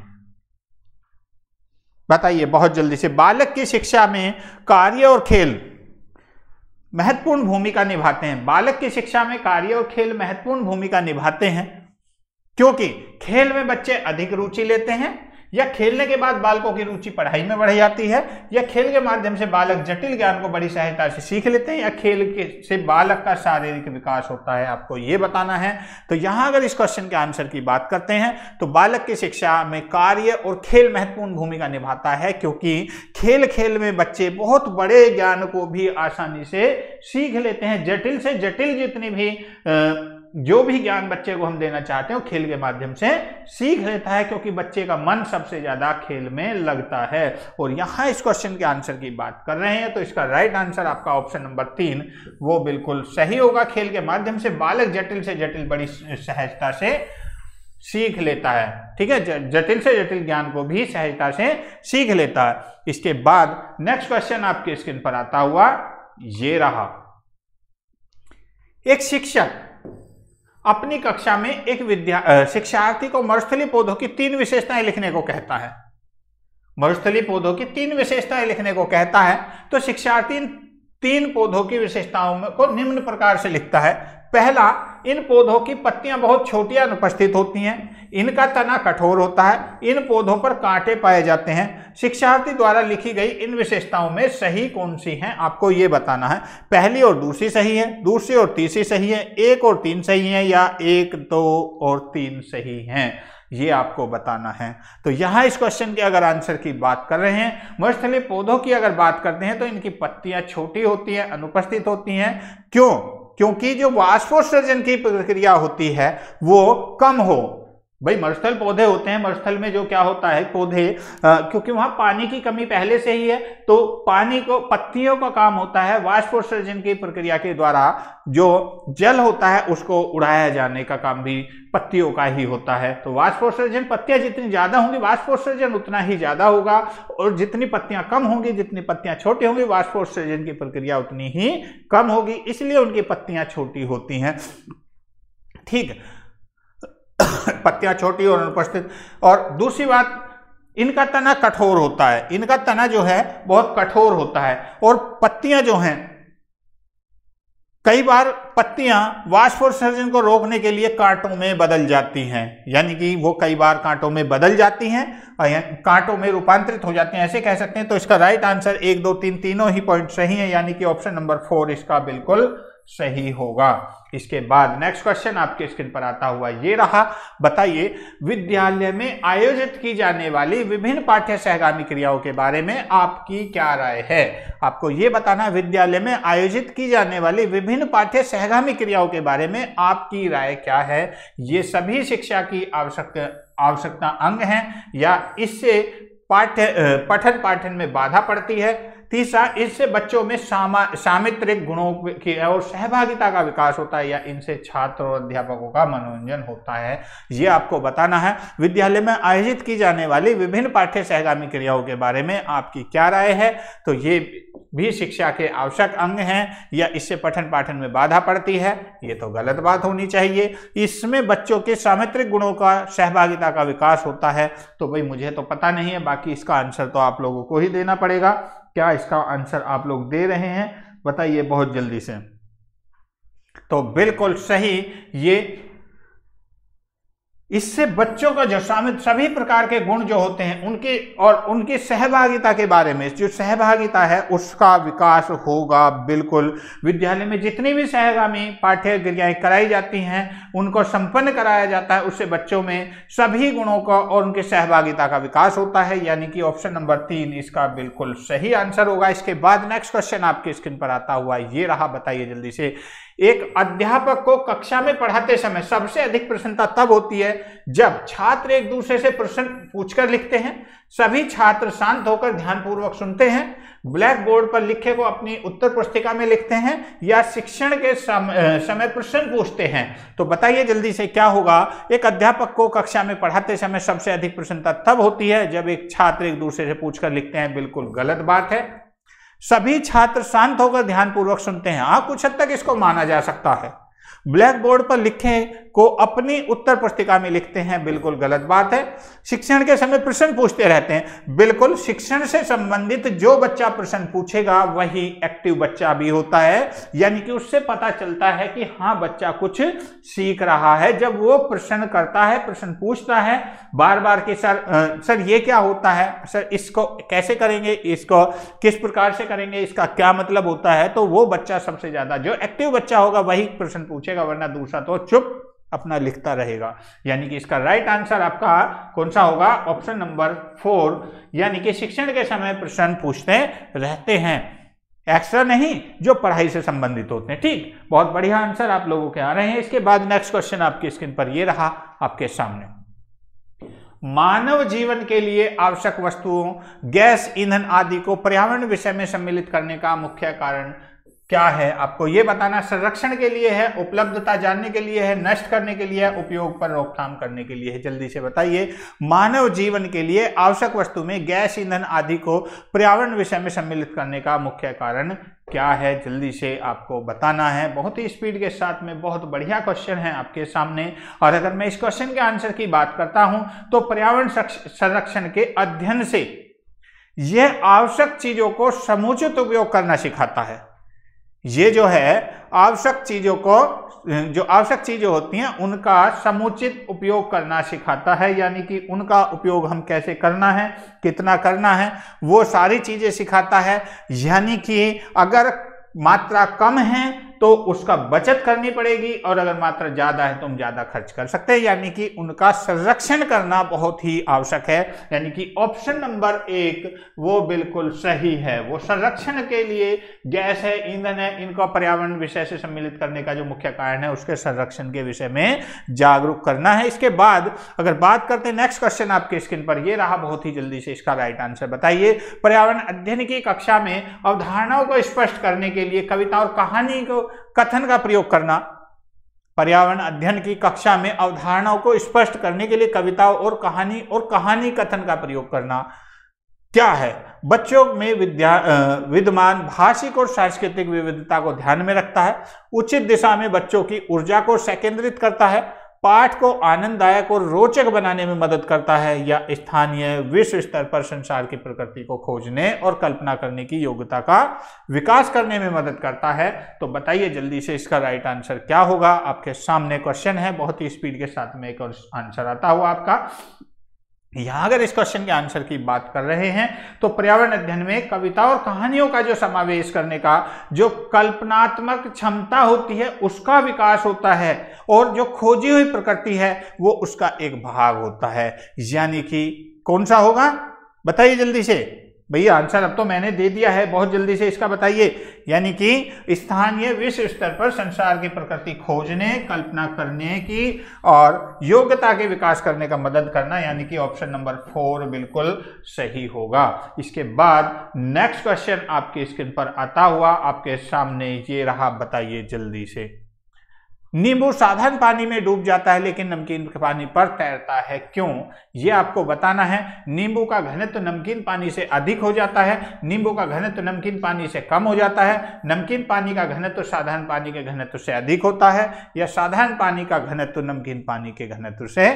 S1: बताइए बहुत जल्दी से बालक की शिक्षा में कार्य और खेल महत्वपूर्ण भूमिका निभाते हैं बालक की शिक्षा में कार्य और खेल महत्वपूर्ण भूमिका निभाते हैं क्योंकि खेल में बच्चे अधिक रुचि लेते हैं या खेलने के बाद बालकों की रुचि पढ़ाई में बढ़ जाती है या खेल के माध्यम से बालक जटिल ज्ञान को बड़ी सहायता से सीख लेते हैं या खेल के से बालक का शारीरिक विकास होता है आपको ये बताना है तो यहाँ अगर इस क्वेश्चन के आंसर की बात करते हैं तो बालक की शिक्षा में कार्य और खेल महत्वपूर्ण भूमिका निभाता है क्योंकि खेल खेल में बच्चे बहुत बड़े ज्ञान को भी आसानी से सीख लेते हैं जटिल से जटिल जितनी भी आ, जो भी ज्ञान बच्चे को हम देना चाहते हैं खेल के माध्यम से सीख लेता है क्योंकि बच्चे का मन सबसे ज्यादा खेल में लगता है और यहां इस क्वेश्चन के आंसर की बात कर रहे हैं तो इसका राइट आंसर आपका ऑप्शन नंबर तीन वो बिल्कुल सही होगा खेल के माध्यम से बालक जटिल से जटिल बड़ी सहजता से सीख लेता है ठीक है जटिल से जटिल ज्ञान को भी सहजता से सीख लेता है इसके बाद नेक्स्ट क्वेश्चन आपके स्क्रीन पर आता हुआ ये रहा एक शिक्षक अपनी कक्षा में एक विद्या शिक्षार्थी को मरुस्थली पौधों की तीन विशेषताएं लिखने को कहता है मरुस्थली पौधों की तीन विशेषताएं लिखने को कहता है तो शिक्षार्थी तीन पौधों की विशेषताओं को निम्न प्रकार से लिखता है पहला इन पौधों की पत्तियां बहुत छोटी अनुपस्थित होती हैं इनका तना कठोर होता है इन पौधों पर कांटे पाए जाते हैं शिक्षार्थी द्वारा लिखी गई इन विशेषताओं में सही कौन सी हैं आपको ये बताना है पहली और दूसरी सही है दूसरी और तीसरी सही है एक और तीन सही है या एक दो और तीन सही हैं ये आपको बताना है तो यहाँ इस क्वेश्चन के अगर आंसर की बात कर रहे हैं मरुस्थली पौधों की अगर बात करते हैं तो इनकी पत्तियां छोटी होती हैं अनुपस्थित होती हैं क्यों क्योंकि जो वाष्पोत्सर्जन की प्रक्रिया होती है वो कम हो भाई मरुस्थल पौधे होते हैं मरुस्थल में जो क्या होता है पौधे आ, क्योंकि वहां पानी की कमी पहले से ही है तो पानी को पत्तियों का काम होता है वाष्पोत्सर्जन की प्रक्रिया के द्वारा जो जल होता है उसको उड़ाया जाने का काम भी पत्तियों का ही होता है तो वाष्पोत्सर्जन पत्तियां जितनी ज्यादा होंगी वाष्पोत्सर्जन उतना ही ज्यादा होगा और जितनी पत्तियां कम होंगी जितनी पत्तियां छोटी होंगी वाष्पोत्सर्जन की प्रक्रिया उतनी ही कम होगी इसलिए उनकी पत्तियां छोटी होती हैं ठीक है पत्तियां छोटी और अनुपस्थित और दूसरी बात इनका तना कठोर होता है इनका तना जो है बहुत कठोर होता है और पत्तियां जो हैं कई बार पत्तियां वाष्पोत्सर्जन को रोकने के लिए कांटों में बदल जाती हैं यानी कि वो कई बार कांटों में बदल जाती हैं और कांटों में रूपांतरित हो जाती हैं ऐसे कह सकते हैं तो इसका राइट आंसर एक दो तीन तीनों ही पॉइंट सही है यानी कि ऑप्शन नंबर फोर इसका बिल्कुल सही होगा इसके बाद नेक्स्ट क्वेश्चन आपके स्क्रीन पर आता हुआ ये रहा बताइए विद्यालय में आयोजित की जाने वाली विभिन्न पाठ्य सहगामी क्रियाओं के बारे में आपकी क्या राय है आपको ये बताना विद्यालय में आयोजित की जाने वाली विभिन्न पाठ्य सहगामी क्रियाओं के बारे में आपकी राय क्या है ये सभी शिक्षा की आवश्यक आवश्यकता अंग है या इससे पाठ्य पठन पाठन में बाधा पड़ती है तीसरा इससे बच्चों में सामा सामित्रिक गुणों की और सहभागिता का विकास होता है या इनसे छात्र और अध्यापकों का मनोरंजन होता है ये आपको बताना है विद्यालय में आयोजित की जाने वाली विभिन्न पाठ्य सहगामी क्रियाओं के बारे में आपकी क्या राय है तो ये भी शिक्षा के आवश्यक अंग हैं या इससे पठन पाठन में बाधा पड़ती है ये तो गलत बात होनी चाहिए इसमें बच्चों के सामित्रिक गुणों का सहभागिता का विकास होता है तो भाई मुझे तो पता नहीं है बाकी इसका आंसर तो आप लोगों को ही देना पड़ेगा क्या इसका आंसर आप लोग दे रहे हैं बताइए बहुत जल्दी से तो बिल्कुल सही ये इससे बच्चों का जो शामिल सभी प्रकार के गुण जो होते हैं उनके और उनकी सहभागिता के बारे में जो सहभागिता है उसका विकास होगा बिल्कुल विद्यालय में जितनी भी सहगामी पाठ्य क्रियाएँ कराई जाती हैं उनको संपन्न कराया जाता है उससे बच्चों में सभी गुणों का और उनके सहभागिता का विकास होता है यानी कि ऑप्शन नंबर तीन इसका बिल्कुल सही आंसर होगा इसके बाद नेक्स्ट क्वेश्चन आपके स्क्रीन पर आता हुआ ये रहा बताइए जल्दी से एक अध्यापक को कक्षा में पढ़ाते समय सबसे अधिक प्रसन्नता तब होती है जब छात्र एक दूसरे से प्रश्न पूछकर लिखते हैं सभी छात्र शांत होकर ध्यानपूर्वक सुनते हैं ब्लैक बोर्ड पर लिखे को अपनी उत्तर पुस्तिका में लिखते हैं या शिक्षण के सम, समय प्रश्न पूछते हैं तो बताइए जल्दी से क्या होगा एक अध्यापक को कक्षा में पढ़ाते समय सबसे अधिक प्रसन्नता तब होती है जब एक छात्र एक दूसरे से पूछकर लिखते हैं बिल्कुल गलत बात है सभी छात्र शांत होकर ध्यानपूर्वक सुनते हैं हाँ कुछ हद तक इसको माना जा सकता है ब्लैक बोर्ड पर लिखे को अपनी उत्तर पुस्तिका में लिखते हैं बिल्कुल गलत बात है शिक्षण के समय प्रश्न पूछते रहते हैं बिल्कुल शिक्षण से संबंधित जो बच्चा प्रश्न पूछेगा वही एक्टिव बच्चा भी होता है यानी कि उससे पता चलता है कि हाँ बच्चा कुछ सीख रहा है जब वो प्रश्न करता है प्रश्न पूछता है बार बार कि सर सर ये क्या होता है सर इसको कैसे करेंगे इसको किस प्रकार से करेंगे इसका क्या मतलब होता है तो वो बच्चा सबसे ज्यादा जो एक्टिव बच्चा होगा वही प्रश्न पूछे पूछेगा वरना दूसरा तो चुप अपना लिखता रहेगा यानी कि इसका राइट आंसर आपका कौन सा होगा ऑप्शन नंबर फोर यानी कि शिक्षण के समय प्रश्न पूछते रहते हैं एक्स्ट्रा नहीं जो पढ़ाई से संबंधित होते हैं ठीक बहुत बढ़िया आंसर आप लोगों के आ रहे हैं इसके बाद नेक्स्ट क्वेश्चन आपकी स्क्रीन पर ये रहा आपके सामने मानव जीवन के लिए आवश्यक वस्तुओं गैस ईंधन आदि को पर्यावरण विषय में सम्मिलित करने का मुख्य कारण क्या है आपको यह बताना संरक्षण के लिए है उपलब्धता जानने के लिए है नष्ट करने के लिए है उपयोग पर रोकथाम करने के लिए है जल्दी से बताइए मानव जीवन के लिए आवश्यक वस्तु में गैस ईंधन आदि को पर्यावरण विषय में सम्मिलित करने का मुख्य कारण क्या है जल्दी से आपको बताना है बहुत ही स्पीड के साथ में बहुत बढ़िया क्वेश्चन है आपके सामने और अगर मैं इस क्वेश्चन के आंसर की बात करता हूं तो पर्यावरण संरक्षण के अध्ययन से यह आवश्यक चीजों को समुचित उपयोग करना सिखाता है ये जो है आवश्यक चीजों को जो आवश्यक चीजें होती हैं उनका समुचित उपयोग करना सिखाता है यानी कि उनका उपयोग हम कैसे करना है कितना करना है वो सारी चीजें सिखाता है यानी कि अगर मात्रा कम है तो उसका बचत करनी पड़ेगी और अगर मात्रा ज़्यादा है तो हम ज़्यादा खर्च कर सकते हैं यानी कि उनका संरक्षण करना बहुत ही आवश्यक है यानी कि ऑप्शन नंबर एक वो बिल्कुल सही है वो संरक्षण के लिए गैस है ईंधन है इनको पर्यावरण विषय से सम्मिलित करने का जो मुख्य कारण है उसके संरक्षण के विषय में जागरूक करना है इसके बाद अगर बात करते हैं नेक्स्ट क्वेश्चन आपके स्क्रीन पर यह रहा बहुत ही जल्दी से इसका राइट आंसर बताइए पर्यावरण अध्ययन की कक्षा में अवधारणाओं को स्पष्ट करने के लिए कविता और कहानी को कथन का प्रयोग करना पर्यावरण अध्ययन की कक्षा में अवधारणाओं को स्पष्ट करने के लिए कविताओं और कहानी और कहानी कथन का प्रयोग करना क्या है बच्चों में विद्या विद्यमान भाषिक और सांस्कृतिक विविधता को ध्यान में रखता है उचित दिशा में बच्चों की ऊर्जा को संकेंद्रित करता है पाठ को आनंददायक और रोचक बनाने में मदद करता है या स्थानीय विश्व स्तर पर संसार की प्रकृति को खोजने और कल्पना करने की योग्यता का विकास करने में मदद करता है तो बताइए जल्दी से इसका राइट आंसर क्या होगा आपके सामने क्वेश्चन है बहुत ही स्पीड के साथ में एक और आंसर आता हुआ आपका यहां अगर इस क्वेश्चन के आंसर की बात कर रहे हैं तो पर्यावरण अध्ययन में कविता और कहानियों का जो समावेश करने का जो कल्पनात्मक क्षमता होती है उसका विकास होता है और जो खोजी हुई प्रकृति है वो उसका एक भाग होता है यानी कि कौन सा होगा बताइए जल्दी से भैया आंसर अब तो मैंने दे दिया है बहुत जल्दी से इसका बताइए यानी कि स्थानीय विश्व स्तर पर संसार की प्रकृति खोजने कल्पना करने की और योग्यता के विकास करने का मदद करना यानी कि ऑप्शन नंबर फोर बिल्कुल सही होगा इसके बाद नेक्स्ट क्वेश्चन आपके स्क्रीन पर आता हुआ आपके सामने ये रहा बताइए जल्दी से नींबू साधारण पानी में डूब जाता है लेकिन नमकीन पानी पर तैरता है क्यों ये आपको बताना है नींबू का घनत्व तो नमकीन पानी से अधिक हो जाता है नींबू का घनत्व तो नमकीन पानी से कम हो जाता है नमकीन पानी का घनत्व तो साधारण पानी के घनत्व से अधिक होता है या साधारण पानी का घनत्व नमकीन पानी के घनत्व से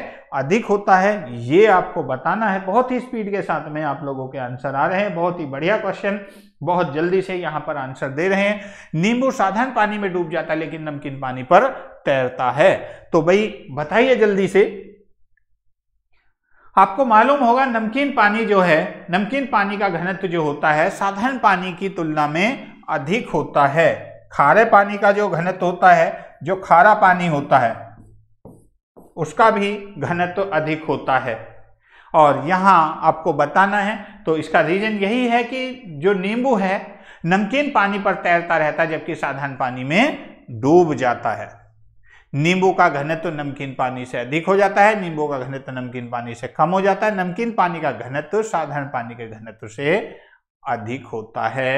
S1: अधिक होता है ये आपको बताना है बहुत ही स्पीड के साथ में आप लोगों के आंसर आ रहे हैं बहुत ही बढ़िया क्वेश्चन बहुत जल्दी से यहां पर आंसर दे रहे हैं नींबू साधारण पानी में डूब जाता है लेकिन नमकीन पानी पर तैरता है तो भाई बताइए जल्दी से आपको मालूम होगा नमकीन पानी जो है नमकीन पानी का घनत्व जो होता है साधारण पानी की तुलना में अधिक होता है खारे पानी का जो घनत्व होता है जो खारा पानी होता है उसका भी घनत्व अधिक होता है और यहाँ आपको बताना है तो इसका रीज़न यही है कि जो नींबू है नमकीन पानी पर तैरता रहता है जबकि साधारण पानी में डूब जाता है नींबू का घनत्व नमकीन पानी से अधिक हो जाता है नींबू का घनत्व नमकीन पानी से कम हो जाता है नमकीन पानी का घनत्व साधारण पानी के घनत्व से अधिक होता है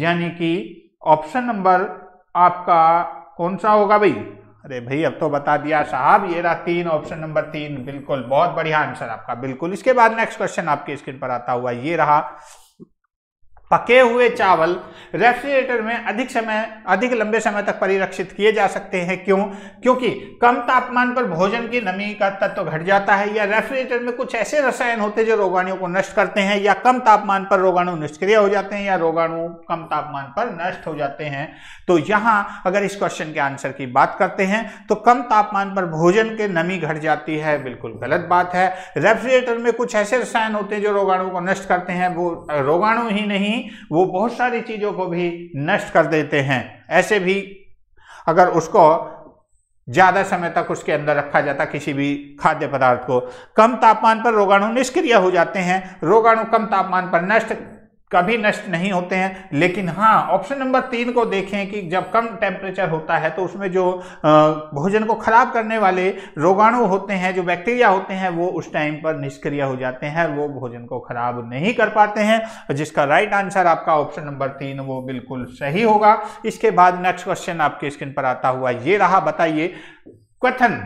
S1: यानी कि ऑप्शन नंबर आपका कौन सा होगा भाई अरे भाई अब तो बता दिया साहब ये रहा तीन ऑप्शन नंबर तीन बिल्कुल बहुत बढ़िया आंसर आपका बिल्कुल इसके बाद नेक्स्ट क्वेश्चन आपकी स्क्रीन पर आता हुआ ये रहा पके हुए चावल रेफ्रिजरेटर में अधिक समय अधिक लंबे समय तक परिरक्षित किए जा सकते हैं क्यों क्योंकि कम तापमान पर भोजन की नमी का तत्व तो घट जाता है या रेफ्रिजरेटर में कुछ ऐसे रसायन होते हैं जो रोगाणुओं को नष्ट करते हैं या कम तापमान पर रोगाणु निष्क्रिय हो जाते हैं या रोगाणु कम तापमान पर नष्ट हो जाते हैं तो यहाँ अगर इस क्वेश्चन के आंसर की बात करते हैं तो कम तापमान पर भोजन के नमी घट जाती है बिल्कुल गलत बात है रेफ्रिजरेटर में कुछ ऐसे रसायन होते हैं जो रोगाणु को नष्ट करते हैं वो रोगाणु ही नहीं नहीं वो बहुत सारी चीज़ों को भी नष्ट कर देते हैं ऐसे भी अगर उसको ज़्यादा समय तक उसके अंदर रखा जाता किसी भी खाद्य पदार्थ को कम तापमान पर रोगाणु निष्क्रिय हो जाते हैं रोगाणु कम तापमान पर नष्ट कभी नष्ट नहीं होते हैं लेकिन हाँ ऑप्शन नंबर तीन को देखें कि जब कम टेम्परेचर होता है तो उसमें जो भोजन को खराब करने वाले रोगाणु होते हैं जो बैक्टीरिया होते हैं वो उस टाइम पर निष्क्रिय हो जाते हैं वो भोजन को खराब नहीं कर पाते हैं जिसका राइट आंसर आपका ऑप्शन नंबर तीन वो बिल्कुल सही होगा इसके बाद नेक्स्ट क्वेश्चन आपके स्क्रीन पर आता हुआ ये रहा बताइए क्वथन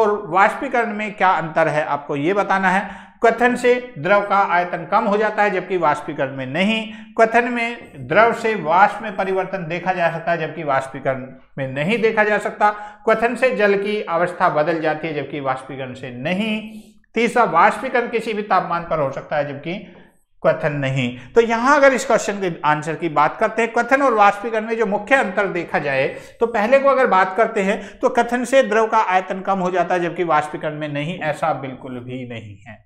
S1: और वाष्पीकरण में क्या अंतर है आपको ये बताना है क्वथन से द्रव का आयतन कम हो जाता है जबकि वाष्पीकरण में नहीं क्वथन में द्रव से वाष्प में परिवर्तन देखा जा सकता है जबकि वाष्पीकरण में नहीं देखा जा सकता क्वथन से जल की अवस्था बदल जाती है जबकि वाष्पीकरण से नहीं तीसरा वाष्पीकरण किसी भी तापमान पर हो सकता है जबकि क्वथन नहीं तो यहाँ अगर इस क्वेश्चन के आंसर की बात करते हैं क्वथन और वाष्पीकरण में जो मुख्य अंतर देखा जाए तो पहले को अगर बात करते हैं तो कथन से द्रव का आयतन कम हो जाता है जबकि वाष्पीकरण में नहीं ऐसा बिल्कुल भी नहीं है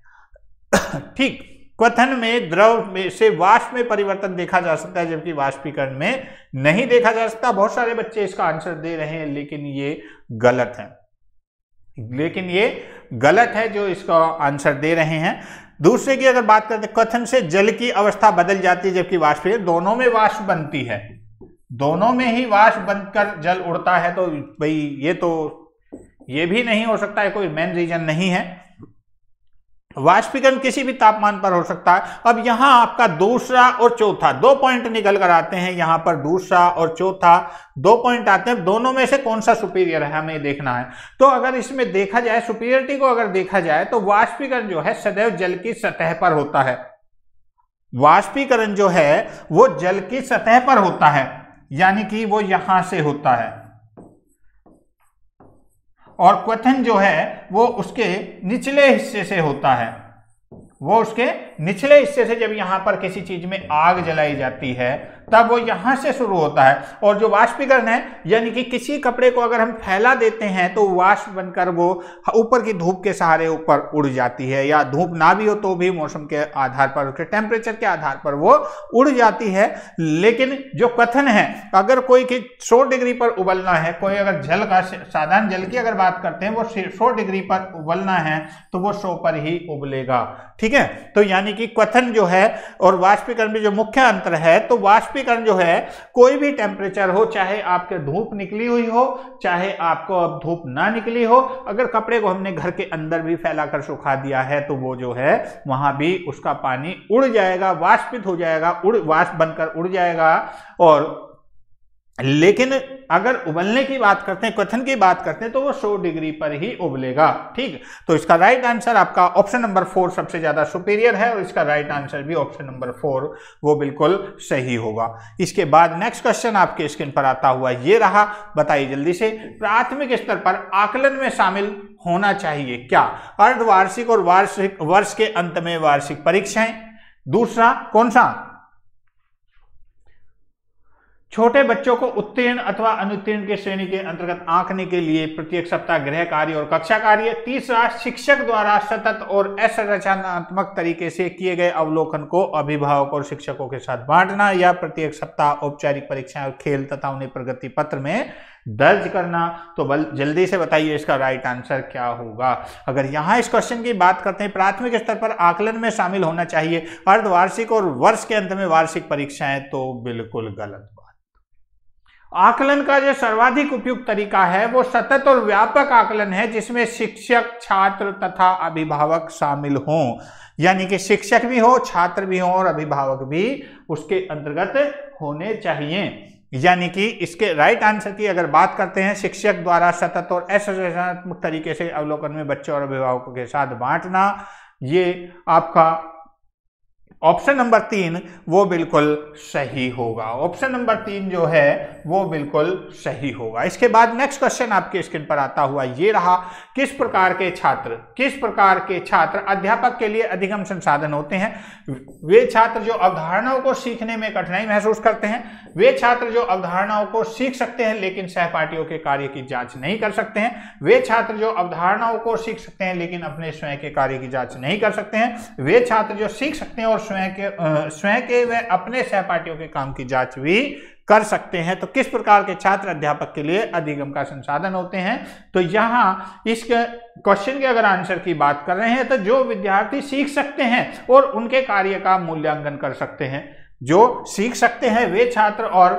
S1: ठीक क्वथन में द्रव में से वाष्प में परिवर्तन देखा जा सकता है जबकि वाष्पीकरण में नहीं देखा जा सकता बहुत सारे बच्चे इसका आंसर दे रहे हैं लेकिन ये गलत है लेकिन ये गलत है जो इसका आंसर दे रहे हैं दूसरे की अगर बात करते तो क्वन से जल की अवस्था बदल जाती है जबकि वाष्प दोनों में वाष्प बनती है दोनों में ही वाष्प बनकर जल उड़ता है तो भाई ये तो ये भी नहीं हो सकता है कोई मेन रीजन नहीं है वाष्पीकरण किसी भी तापमान पर हो सकता है अब यहां आपका दूसरा और चौथा दो पॉइंट निकल कर आते हैं यहां पर दूसरा और चौथा दो पॉइंट आते हैं दोनों में से कौन सा सुपीरियर है हमें देखना है तो अगर इसमें देखा जाए सुपीरियरिटी को अगर देखा जाए तो वाष्पीकरण जो है सदैव जल की सतह पर होता है वाष्पीकरण जो है वो जल की सतह पर होता है यानी कि वो यहां से होता है और क्वथन जो है वो उसके निचले हिस्से से होता है वो उसके निचले हिस्से से जब यहां पर किसी चीज में आग जलाई जाती है तब वो यहां से शुरू होता है और जो वाष्पीकरण है यानी कि किसी कपड़े को अगर हम फैला देते हैं तो वाष्प बनकर वो ऊपर की धूप के सहारे ऊपर उड़ जाती है या धूप ना भी हो तो भी मौसम के आधार पर उसके टेम्परेचर के आधार पर वो उड़ जाती है लेकिन जो कथन है अगर कोई की सौ डिग्री पर उबलना है कोई अगर जल का साधारण जल की अगर बात करते हैं वो सौ डिग्री पर उबलना है तो वो सौ पर ही उबलेगा ठीक है तो यानी कि कथन जो है और वाष्पीकरण में जो मुख्य अंतर है तो वाष्प वाष्पीकरण जो है कोई भी टेम्परेचर हो चाहे आपके धूप निकली हुई हो चाहे आपको अब धूप ना निकली हो अगर कपड़े को हमने घर के अंदर भी फैलाकर सुखा दिया है तो वो जो है वहां भी उसका पानी उड़ जाएगा वाष्पित हो जाएगा उड़ वाष्प बनकर उड़ जाएगा और लेकिन अगर उबलने की बात करते हैं क्वेश्चन की बात करते हैं तो वो 100 डिग्री पर ही उबलेगा ठीक तो इसका राइट आंसर आपका ऑप्शन नंबर फोर सबसे ज्यादा सुपीरियर है और इसका राइट आंसर भी ऑप्शन नंबर फोर वो बिल्कुल सही होगा इसके बाद नेक्स्ट क्वेश्चन आपके स्क्रीन पर आता हुआ ये रहा बताइए जल्दी से प्राथमिक स्तर पर आकलन में शामिल होना चाहिए क्या अर्धवार्षिक और वार्षिक वर्ष के अंत में वार्षिक परीक्षाएं दूसरा कौन सा छोटे बच्चों को उत्तीर्ण अथवा अनुत्तीर्ण के श्रेणी के अंतर्गत आंकने के लिए प्रत्येक सप्ताह गृह कार्य और कक्षा कार्य तीसरा शिक्षक द्वारा सतत और असंरचनात्मक तरीके से किए गए अवलोकन को अभिभावक और शिक्षकों के साथ बांटना या प्रत्येक सप्ताह औपचारिक परीक्षाएं और खेल तथा उन्हें प्रगति पत्र में दर्ज करना तो बल जल्दी से बताइए इसका राइट आंसर क्या होगा अगर यहाँ इस क्वेश्चन की बात करते हैं प्राथमिक स्तर पर आकलन में शामिल होना चाहिए अर्धवार्षिक और वर्ष के अंत में वार्षिक परीक्षाएं तो बिल्कुल गलत आकलन का जो सर्वाधिक उपयुक्त तरीका है वो सतत और व्यापक आकलन है जिसमें शिक्षक छात्र तथा अभिभावक शामिल हों यानी कि शिक्षक भी हो छात्र भी हो और अभिभावक भी उसके अंतर्गत होने चाहिए यानी कि इसके राइट आंसर की अगर बात करते हैं शिक्षक द्वारा सतत और एसोसिएशनात्मक तरीके से अवलोकन में बच्चों और अभिभावकों के साथ बांटना ये आपका ऑप्शन नंबर तीन वो बिल्कुल सही होगा ऑप्शन नंबर तीन जो है वो बिल्कुल सही होगा इसके बाद नेक्स्ट क्वेश्चन आपके स्क्रीन पर आता हुआ ये रहा किस प्रकार के छात्र किस प्रकार के छात्र अध्यापक के लिए अधिगम संसाधन होते हैं वे छात्र जो अवधारणाओं को सीखने में कठिनाई महसूस करते हैं वे छात्र जो अवधारणाओं को सीख सकते हैं लेकिन सहपाठियों के कार्य की जांच नहीं कर सकते हैं वे छात्र जो अवधारणाओं को सीख सकते हैं लेकिन अपने स्वयं के कार्य की जांच नहीं कर सकते हैं वे छात्र जो सीख सकते हैं और स्वयं के स्वयं के वे अपने सहपाठियों के काम की जांच भी कर सकते हैं तो किस प्रकार के छात्र अध्यापक के लिए अधिगम का संसाधन होते हैं तो यहाँ इस क्वेश्चन के अगर आंसर की बात कर रहे हैं तो जो विद्यार्थी सीख सकते हैं और उनके कार्य का मूल्यांकन कर सकते हैं जो सीख सकते हैं वे छात्र और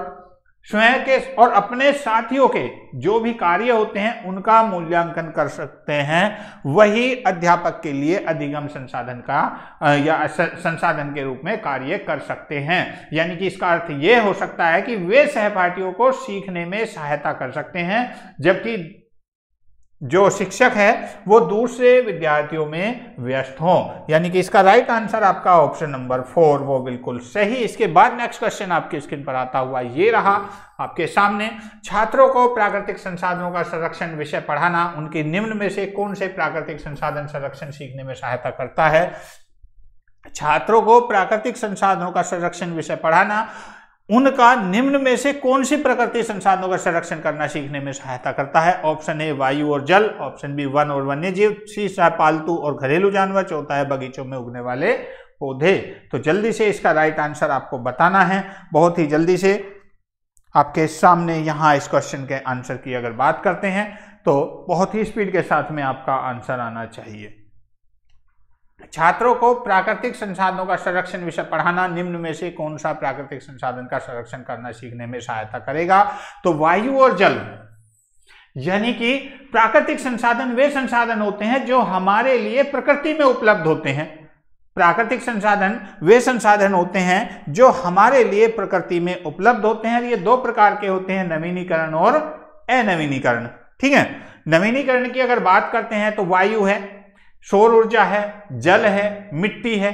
S1: स्वयं के और अपने साथियों के जो भी कार्य होते हैं उनका मूल्यांकन कर सकते हैं वही अध्यापक के लिए अधिगम संसाधन का या संसाधन के रूप में कार्य कर सकते हैं यानी कि इसका अर्थ ये हो सकता है कि वे सहपाठियों को सीखने में सहायता कर सकते हैं जबकि जो शिक्षक है वो दूसरे विद्यार्थियों में व्यस्त हों यानी कि इसका राइट आंसर आपका ऑप्शन नंबर फोर वो बिल्कुल सही इसके बाद नेक्स्ट क्वेश्चन आपकी स्क्रीन पर आता हुआ ये रहा आपके सामने छात्रों को प्राकृतिक संसाधनों का संरक्षण विषय पढ़ाना उनकी निम्न में से कौन से प्राकृतिक संसाधन संरक्षण सीखने में सहायता करता है छात्रों को प्राकृतिक संसाधनों का संरक्षण विषय पढ़ाना उनका निम्न में से कौन सी प्रकृति संसाधनों का संरक्षण करना सीखने में सहायता करता है ऑप्शन ए वायु और जल ऑप्शन बी वन और वन्य जीव सी पालतू और घरेलू जानवर चौथा है बगीचों में उगने वाले पौधे तो जल्दी से इसका राइट आंसर आपको बताना है बहुत ही जल्दी से आपके सामने यहाँ इस क्वेश्चन के आंसर की अगर बात करते हैं तो बहुत ही स्पीड के साथ में आपका आंसर आना चाहिए छात्रों को प्राकृतिक संसाधनों का संरक्षण विषय पढ़ाना निम्न में से कौन सा प्राकृतिक संसाधन का संरक्षण करना सीखने में सहायता करेगा तो वायु और जल यानी कि प्राकृतिक संसाधन वे संसाधन होते हैं जो हमारे लिए प्रकृति में उपलब्ध होते हैं प्राकृतिक संसाधन वे संसाधन होते हैं जो हमारे लिए प्रकृति में उपलब्ध होते हैं ये दो प्रकार के होते हैं नवीनीकरण और अनवीनीकरण ठीक है नवीनीकरण की अगर बात करते हैं तो वायु है सौर ऊर्जा है जल है मिट्टी है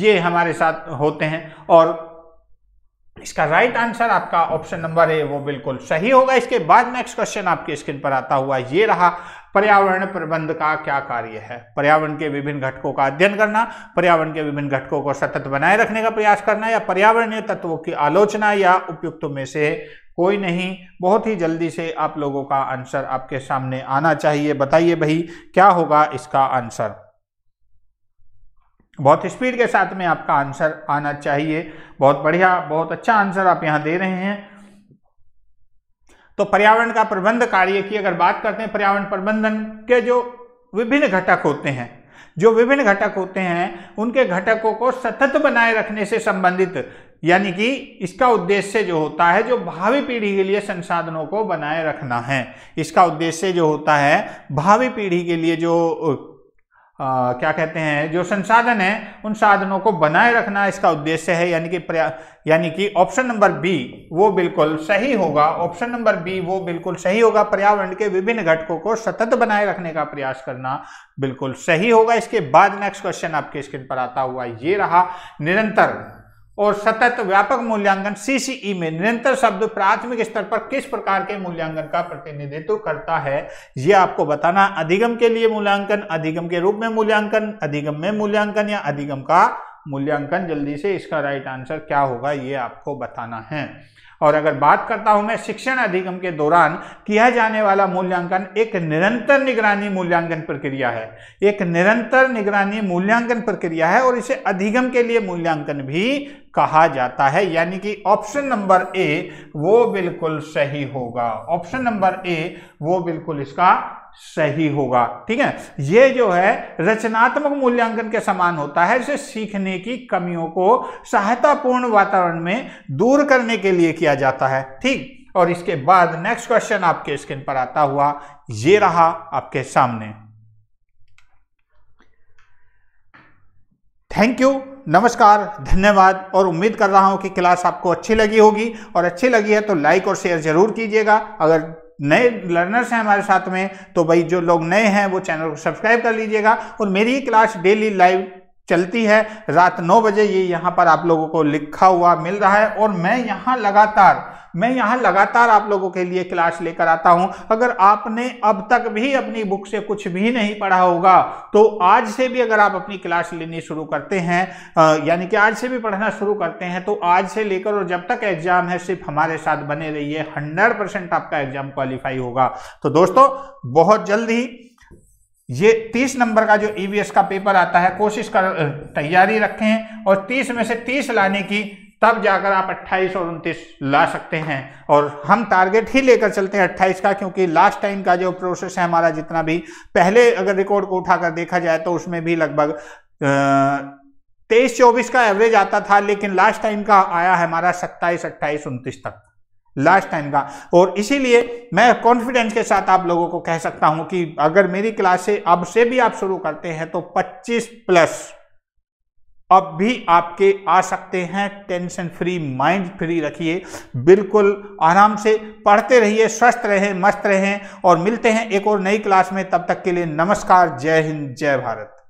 S1: ये हमारे साथ होते हैं और इसका राइट आंसर आपका ऑप्शन नंबर ए वो बिल्कुल सही होगा इसके बाद नेक्स्ट क्वेश्चन आपकी स्क्रीन पर आता हुआ ये रहा पर्यावरण प्रबंध का क्या कार्य है पर्यावरण के विभिन्न घटकों का अध्ययन करना पर्यावरण के विभिन्न घटकों को सतत बनाए रखने का प्रयास करना या पर्यावरणीय तत्वों की आलोचना या उपयुक्त में से कोई नहीं बहुत ही जल्दी से आप लोगों का आंसर आपके सामने आना चाहिए बताइए भाई क्या होगा इसका आंसर बहुत स्पीड के साथ में आपका आंसर आना चाहिए बहुत बढ़िया बहुत अच्छा आंसर आप यहाँ दे रहे हैं तो पर्यावरण का प्रबंध कार्य की अगर बात करते हैं पर्यावरण प्रबंधन के जो विभिन्न घटक होते हैं जो विभिन्न घटक होते हैं उनके घटकों को सतत बनाए रखने से संबंधित यानी कि इसका उद्देश्य जो होता है जो भावी पीढ़ी के लिए संसाधनों को बनाए रखना है इसका उद्देश्य जो होता है भावी पीढ़ी के लिए जो आ, क्या कहते हैं जो संसाधन है उन साधनों को बनाए रखना इसका उद्देश्य है यानी कि यानी कि ऑप्शन नंबर बी वो बिल्कुल सही होगा ऑप्शन नंबर बी वो बिल्कुल सही होगा पर्यावरण के विभिन्न घटकों को सतत बनाए रखने का प्रयास करना बिल्कुल सही होगा इसके बाद नेक्स्ट क्वेश्चन आपके स्क्रीन पर आता हुआ ये रहा निरंतर और सतत व्यापक मूल्यांकन सीसीई e में निरंतर शब्द प्राथमिक स्तर पर किस प्रकार के मूल्यांकन का प्रतिनिधित्व करता है यह आपको बताना अधिगम के लिए मूल्यांकन अधिगम के रूप में मूल्यांकन अधिगम में मूल्यांकन या अधिगम का मूल्यांकन जल्दी से इसका राइट आंसर क्या होगा ये आपको बताना है और अगर बात करता हूं मैं शिक्षण अधिगम के दौरान किया जाने वाला मूल्यांकन एक निरंतर निगरानी मूल्यांकन प्रक्रिया है एक निरंतर निगरानी मूल्यांकन प्रक्रिया है और इसे अधिगम के लिए मूल्यांकन भी कहा जाता है यानी कि ऑप्शन नंबर ए वो बिल्कुल सही होगा ऑप्शन नंबर ए वो बिल्कुल इसका सही होगा ठीक है ये जो है रचनात्मक मूल्यांकन के समान होता है इसे सीखने की कमियों को सहायतापूर्ण वातावरण में दूर करने के लिए किया जाता है ठीक और इसके बाद नेक्स्ट क्वेश्चन आपके स्क्रीन पर आता हुआ ये रहा आपके सामने थैंक यू नमस्कार धन्यवाद और उम्मीद कर रहा हूँ कि क्लास आपको अच्छी लगी होगी और अच्छी लगी है तो लाइक और शेयर ज़रूर कीजिएगा अगर नए लर्नर्स हैं हमारे साथ में तो भाई जो लोग नए हैं वो चैनल को सब्सक्राइब कर लीजिएगा और मेरी क्लास डेली लाइव चलती है रात नौ बजे ये यहाँ पर आप लोगों को लिखा हुआ मिल रहा है और मैं यहाँ लगातार मैं यहाँ लगातार आप लोगों के लिए क्लास लेकर आता हूँ अगर आपने अब तक भी अपनी बुक से कुछ भी नहीं पढ़ा होगा तो आज से भी अगर आप अपनी क्लास लेनी शुरू करते हैं यानी कि आज से भी पढ़ना शुरू करते हैं तो आज से लेकर और जब तक एग्जाम है सिर्फ हमारे साथ बने रहिए हंड्रेड परसेंट आपका एग्जाम क्वालिफाई होगा तो दोस्तों बहुत जल्द ही ये 30 नंबर का जो ईवीएस e का पेपर आता है कोशिश कर तैयारी रखें और 30 में से 30 लाने की तब जाकर आप 28 और 29 ला सकते हैं और हम टारगेट ही लेकर चलते हैं 28 का क्योंकि लास्ट टाइम का जो प्रोसेस है हमारा जितना भी पहले अगर रिकॉर्ड को उठाकर देखा जाए तो उसमें भी लगभग तेईस चौबीस का एवरेज आता था लेकिन लास्ट टाइम का आया है हमारा सत्ताईस अट्ठाईस उनतीस तक लास्ट टाइम का और इसीलिए मैं कॉन्फिडेंस के साथ आप लोगों को कह सकता हूं कि अगर मेरी क्लासे अब से भी आप शुरू करते हैं तो 25 प्लस अब भी आपके आ सकते हैं टेंशन फ्री माइंड फ्री रखिए बिल्कुल आराम से पढ़ते रहिए स्वस्थ रहें मस्त रहें और मिलते हैं एक और नई क्लास में तब तक के लिए नमस्कार जय हिंद जय भारत